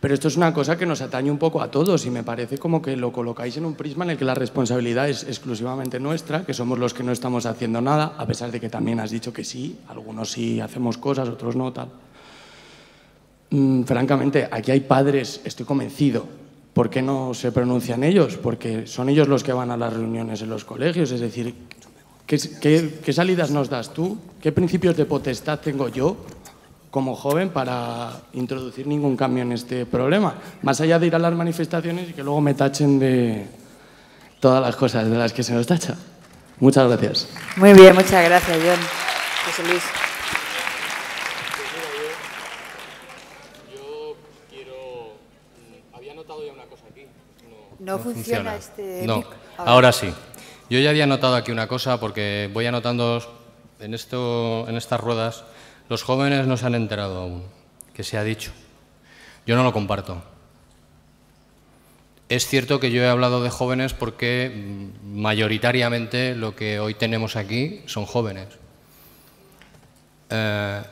Pero esto es una cosa que nos atañe un poco a todos y me parece como que lo colocáis en un prisma en el que la responsabilidad es exclusivamente nuestra, que somos los que no estamos haciendo nada, a pesar de que también has dicho que sí, algunos sí hacemos cosas, otros no, tal. Mm, francamente, aquí hay padres, estoy convencido, ¿por qué no se pronuncian ellos? Porque son ellos los que van a las reuniones en los colegios, es decir, ¿qué, salidas nos das tú? ¿Qué principios de potestad tengo yo como joven para introducir ningún cambio en este problema? Más allá de ir a las manifestaciones y que luego me tachen de todas las cosas de las que se nos tacha. Muchas gracias. Muy bien, muchas gracias, John. José Luis. No, funciona, este. No, ahora. sí. Yo ya había notado aquí una cosa porque voy anotando en esto, en estas ruedas, los jóvenes no se han enterado aún que se ha dicho. Yo no lo comparto. Es cierto que yo he hablado de jóvenes porque mayoritariamente lo que hoy tenemos aquí son jóvenes. Eh,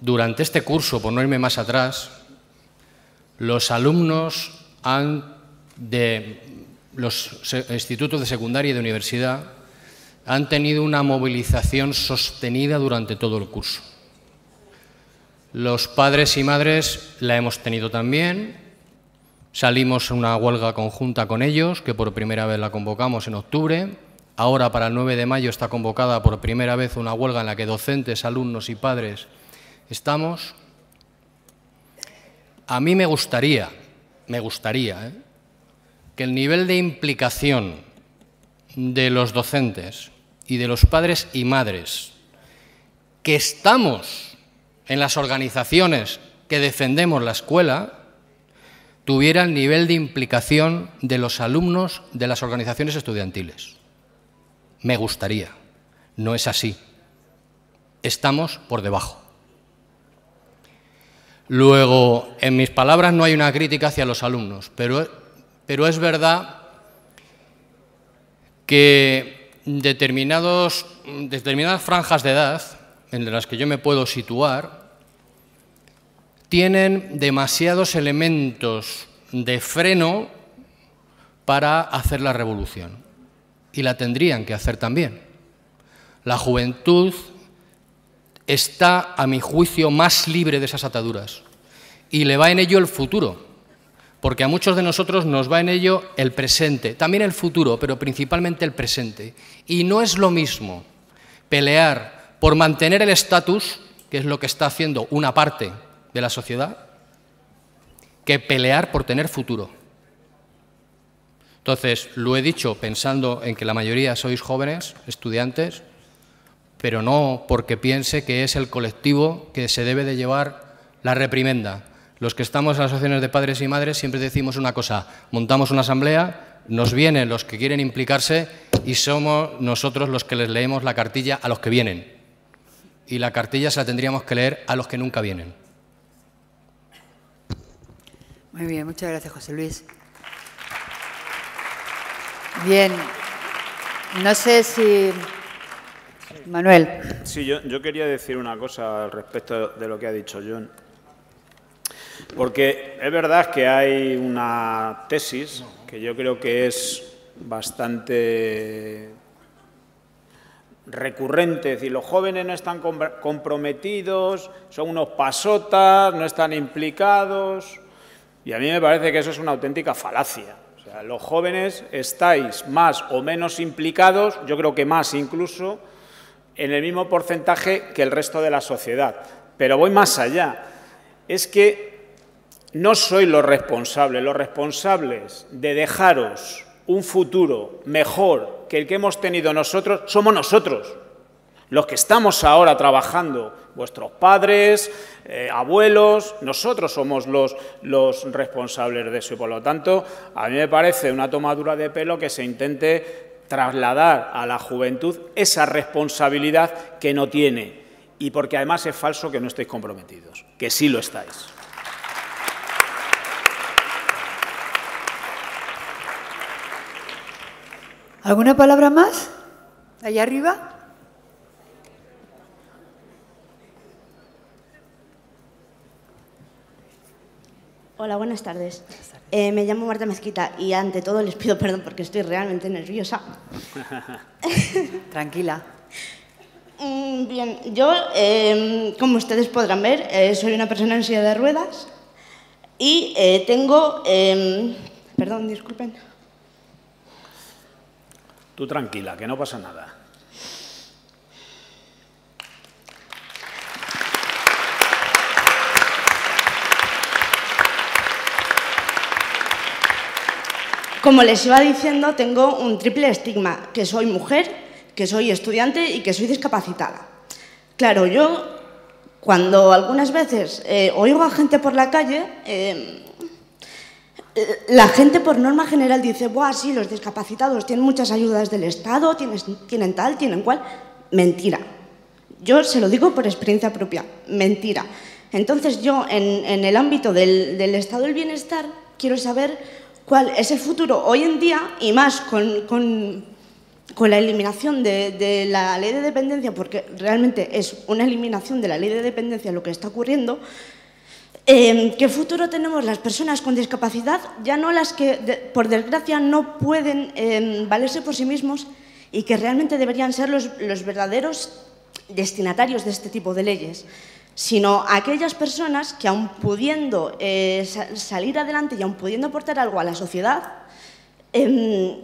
durante este curso, por no irme más atrás, los alumnos han de los institutos de secundaria y de universidad han tenido una movilización sostenida durante todo el curso. Los padres y madres la hemos tenido también. Salimos una huelga conjunta con ellos, que por primera vez la convocamos en octubre. Ahora, para el 9 de mayo, está convocada por primera vez una huelga en la que docentes, alumnos y padres estamos. A mí me gustaría, me gustaría, ¿eh? que el nivel de implicación de los docentes y de los padres y madres que estamos en las organizaciones que defendemos la escuela tuviera el nivel de implicación de los alumnos de las organizaciones estudiantiles. Me gustaría. No es así. Estamos por debajo. Luego, en mis palabras no hay una crítica hacia los alumnos, pero pero es verdad que determinados, determinadas franjas de edad, en las que yo me puedo situar, tienen demasiados elementos de freno para hacer la revolución. Y la tendrían que hacer también. La juventud está, a mi juicio, más libre de esas ataduras. Y le va en ello el futuro porque a muchos de nosotros nos va en ello el presente, también el futuro, pero principalmente el presente. Y no es lo mismo pelear por mantener el estatus, que es lo que está haciendo una parte de la sociedad, que pelear por tener futuro. Entonces, lo he dicho pensando en que la mayoría sois jóvenes, estudiantes, pero no porque piense que es el colectivo que se debe de llevar la reprimenda los que estamos en las asociaciones de padres y madres siempre decimos una cosa, montamos una asamblea, nos vienen los que quieren implicarse y somos nosotros los que les leemos la cartilla a los que vienen. Y la cartilla se la tendríamos que leer a los que nunca vienen. Muy bien, muchas gracias José Luis. Bien, no sé si Manuel. Sí, yo, yo, quería decir una cosa al respecto de lo que ha dicho John. Porque es verdad que hay una tesis que yo creo que es bastante recurrente, es decir, los jóvenes no están comprometidos, son unos pasotas, no están implicados, y a mí me parece que eso es una auténtica falacia. O sea, los jóvenes estáis más o menos implicados, yo creo que más incluso, en el mismo porcentaje que el resto de la sociedad. Pero voy más allá. Es que no sois los responsables, los responsables de dejaros un futuro mejor que el que hemos tenido nosotros somos nosotros, los que estamos ahora trabajando, vuestros padres, eh, abuelos, nosotros somos los, los responsables de eso. Y por lo tanto, a mí me parece una tomadura de pelo que se intente trasladar a la juventud esa responsabilidad que no tiene. Y porque además es falso que no estéis comprometidos, que sí lo estáis. ¿Alguna palabra más? Allá arriba. Hola, buenas tardes. Eh, me llamo Marta Mezquita y ante todo les pido perdón porque estoy realmente nerviosa. Tranquila. Mm, bien, yo, em, como ustedes podrán ver, eh, soy una persona en silla de ruedas y eh, tengo... Em, perdón, disculpen. Tú tranquila, que no pasa nada. Como les iba diciendo, tengo un triple estigma, que soy mujer, que soy estudiante y que soy discapacitada. Claro, yo cuando algunas veces eh, oigo a gente por la calle, eh, eh, la gente por norma general dice, Buah, sí, los discapacitados tienen muchas ayudas del Estado, tienen, tienen tal, tienen cual. Mentira. Yo se lo digo por experiencia propia, mentira. Entonces yo en, el ámbito del, estado del bienestar quiero saber cuál es el futuro hoy en día y más con, la eliminación de la ley de dependencia, porque realmente es una eliminación de la ley de dependencia lo que está ocurriendo, Em, ¿Qué futuro tenemos las personas con discapacidad? Ya no las que, por desgracia, no pueden em, valerse por sí mismos y que realmente deberían ser los, verdaderos destinatarios de este tipo de leyes, sino aquellas personas que, aún pudiendo eh, salir adelante y aun pudiendo aportar algo a la sociedad, em,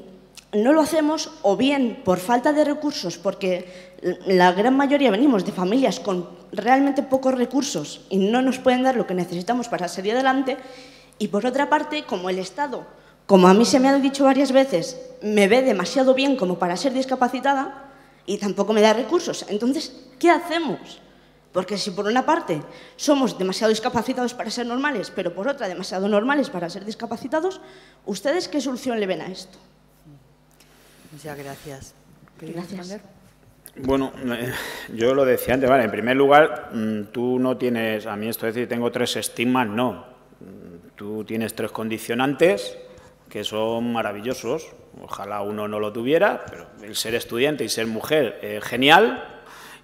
no lo hacemos o bien por falta de recursos, porque la gran mayoría venimos de familias con realmente pocos recursos y no nos pueden dar lo que necesitamos para salir adelante, y por otra parte, como el Estado, como a mí se me ha dicho varias veces, me ve demasiado bien como para ser discapacitada y tampoco me da recursos. Entonces, ¿qué hacemos? Porque si por una parte somos demasiado discapacitados para ser normales, pero por otra demasiado normales para ser discapacitados, ¿ustedes qué solución le ven a esto? Muchas gracias. Gracias. Bueno, eh, yo lo decía antes, vale, en primer lugar, mm, tú no tienes, a mí esto es decir tengo tres estigmas, no. Mm, tú tienes tres condicionantes que son maravillosos, ojalá uno no lo tuviera, pero el ser estudiante y ser mujer, eh, genial,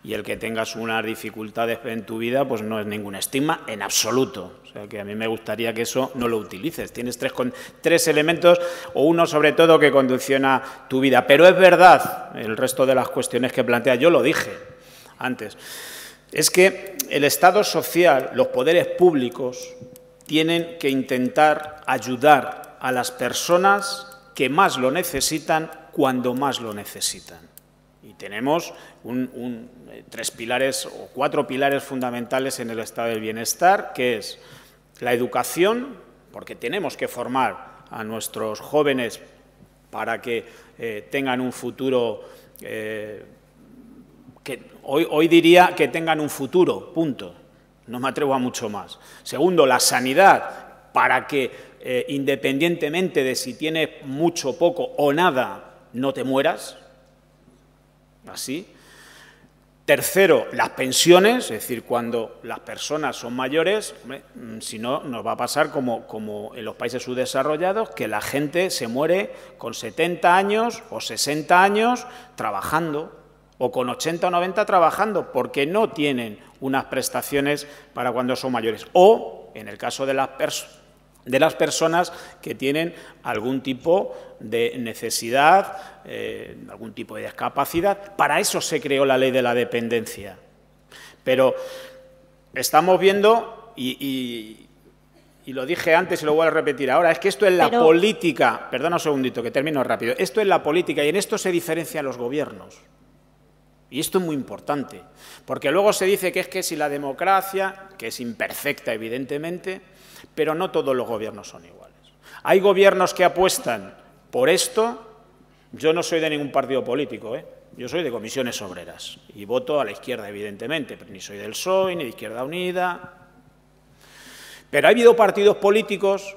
y el que tengas unas dificultades en tu vida, pues no es ningún estigma en absoluto. O sea, que a mí me gustaría que eso no lo utilices. Tienes tres, tres elementos, o uno sobre todo que condiciona tu vida. Pero es verdad, el resto de las cuestiones que plantea, yo lo dije antes, es que el Estado social, los poderes públicos, tienen que intentar ayudar a las personas que más lo necesitan cuando más lo necesitan tenemos eh, tres pilares o cuatro pilares fundamentales en el estado del bienestar, que es la educación, porque tenemos que formar a nuestros jóvenes para que eh, tengan un futuro, eh, que hoy, diría que tengan un futuro, punto. No me atrevo a mucho más. Segundo, la sanidad, para que independientemente de si tienes mucho, poco o nada, no te mueras, así. Tercero, las pensiones, es decir, cuando las personas son mayores, mm, si no, nos va a pasar como, como, en los países subdesarrollados, que la gente se muere con 70 años o 60 años trabajando, o con 80 o 90 trabajando, porque no tienen unas prestaciones para cuando son mayores. O, en el caso de las personas de las personas que tienen algún tipo de necesidad, eh, algún tipo de discapacidad. Para eso se creó la ley de la dependencia. Pero estamos viendo, y, lo dije antes y lo voy a repetir ahora, es que esto es la política, perdona un segundito, que termino rápido, esto es la política y en esto se diferencian los gobiernos. Y esto es muy importante, porque luego se dice que es que si la democracia, que es imperfecta evidentemente, pero no todos los gobiernos son iguales. Hay gobiernos que apuestan por esto. Yo no soy de ningún partido político, ¿eh? Yo soy de comisiones obreras y voto a la izquierda, evidentemente, pero ni soy del PSOE, ni de Izquierda Unida. Pero ha habido partidos políticos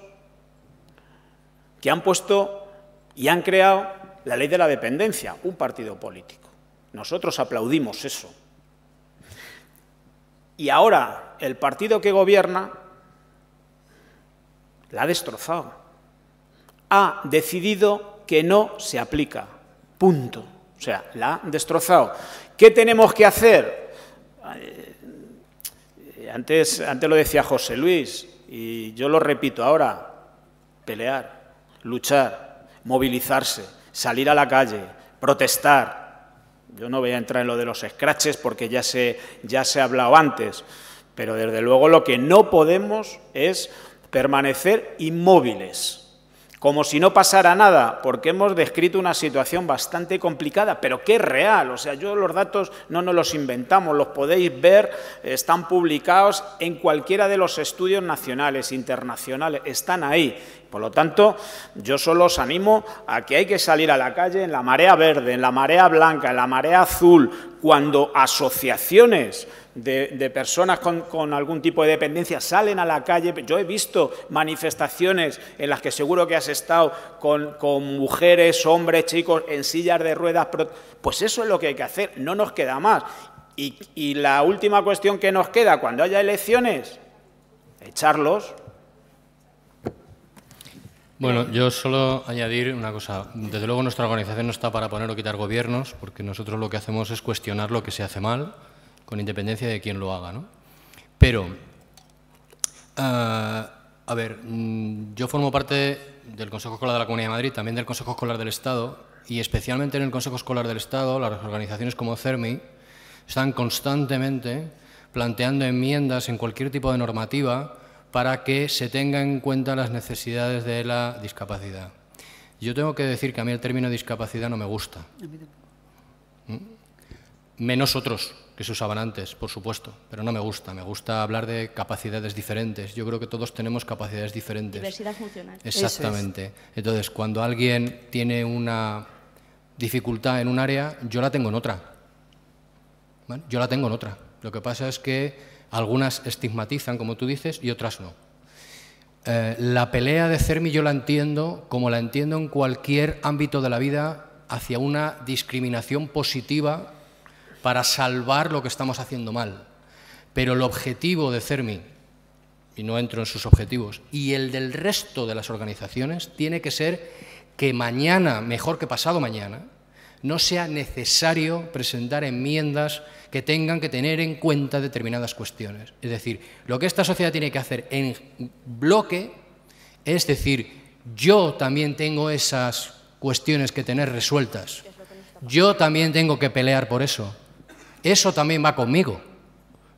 que han puesto y han creado la ley de la dependencia, un partido político. Nosotros aplaudimos eso. Y ahora el partido que gobierna la ha destrozado. Ha decidido que no se aplica. Punto. O sea, la ha destrozado. ¿Qué tenemos que hacer? Eh, antes, antes lo decía José Luis y yo lo repito ahora. Pelear, luchar, movilizarse, salir a la calle, protestar. Yo no voy a entrar en lo de los escraches porque ya se, ya se ha hablado antes, pero desde luego lo que no podemos es permanecer inmóviles, como si no pasara nada, porque hemos descrito una situación bastante complicada, pero que es real. O sea, yo los datos no nos los inventamos, los podéis ver, están publicados en cualquiera de los estudios nacionales, internacionales, están ahí. Por lo tanto, yo solo os animo a que hay que salir a la calle en la marea verde, en la marea blanca, en la marea azul, cuando asociaciones de, personas con, algún tipo de dependencia salen a la calle. Yo he visto manifestaciones en las que seguro que has estado con, mujeres, hombres, chicos, en sillas de ruedas. Pues eso es lo que hay que hacer, no nos queda más. Y, y la última cuestión que nos queda cuando haya elecciones, echarlos, bueno, yo solo añadir una cosa. Desde luego nuestra organización no está para poner o quitar gobiernos, porque nosotros lo que hacemos es cuestionar lo que se hace mal, con independencia de quién lo haga. ¿no? Pero, ah, a ver, mm, yo formo parte del Consejo Escolar de la Comunidad de Madrid, también del Consejo Escolar del Estado, y especialmente en el Consejo Escolar del Estado, las organizaciones como CERMI están constantemente planteando enmiendas en cualquier tipo de normativa para que se tengan en cuenta las necesidades de la discapacidad. Yo tengo que decir que a mí el término discapacidad no me gusta. ¿Mm? Menos otros que se usaban antes, por supuesto, pero no me gusta. Me gusta hablar de capacidades diferentes. Yo creo que todos tenemos capacidades diferentes. Diversidad funcional. Exactamente. Entonces, cuando alguien tiene una dificultad en un área, yo la tengo en otra. Yo la tengo en otra. Lo que pasa es que algunas estigmatizan, como tú dices, y otras no. Eh, la pelea de Cermi yo la entiendo como la entiendo en cualquier ámbito de la vida hacia una discriminación positiva para salvar lo que estamos haciendo mal. Pero el objetivo de Cermi, y no entro en sus objetivos, y el del resto de las organizaciones tiene que ser que mañana, mejor que pasado mañana, no sea necesario presentar enmiendas que tengan que tener en cuenta determinadas cuestiones. Es decir, lo que esta sociedad tiene que hacer en bloque es decir, yo también tengo esas cuestiones que tener resueltas. Yo también tengo que pelear por eso. Eso también va conmigo.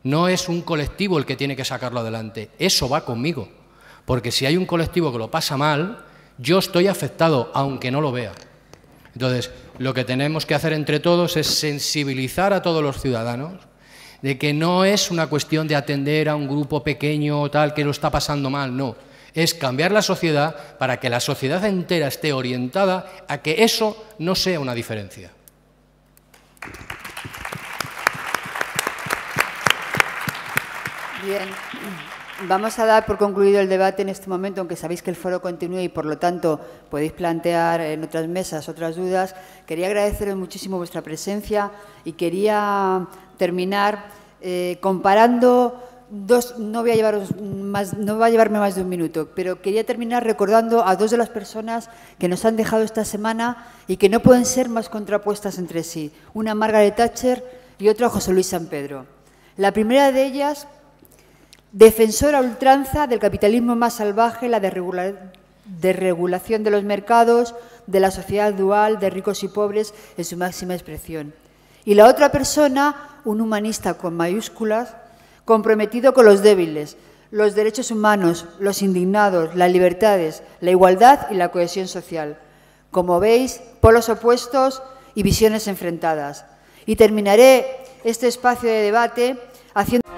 No es un colectivo el que tiene que sacarlo adelante. Eso va conmigo. Porque si hay un colectivo que lo pasa mal, yo estoy afectado, aunque no lo vea. Entonces, lo que tenemos que hacer entre todos es sensibilizar a todos los ciudadanos de que no es una cuestión de atender a un grupo pequeño o tal que lo está pasando mal, no. Es cambiar la sociedad para que la sociedad entera esté orientada a que eso no sea una diferencia. Bien. Vamos a dar por concluido el debate en este momento, aunque sabéis que el foro continúa y por lo tanto podéis plantear en otras mesas otras dudas. Quería agradeceros muchísimo vuestra presencia y quería terminar eh, comparando dos, no voy a llevaros más, no va a llevarme más de un minuto, pero quería terminar recordando a dos de las personas que nos han dejado esta semana y que no pueden ser más contrapuestas entre sí, una Margaret Thatcher y otra José Luis San Pedro. La primera de ellas Defensor a ultranza del capitalismo más salvaje, la desregulación de los mercados, de la sociedad dual, de ricos y pobres en su máxima expresión. Y la otra persona, un humanista con mayúsculas, comprometido con los débiles, los derechos humanos, los indignados, las libertades, la igualdad y la cohesión social. Como veis, polos opuestos y visiones enfrentadas. Y terminaré este espacio de debate haciendo...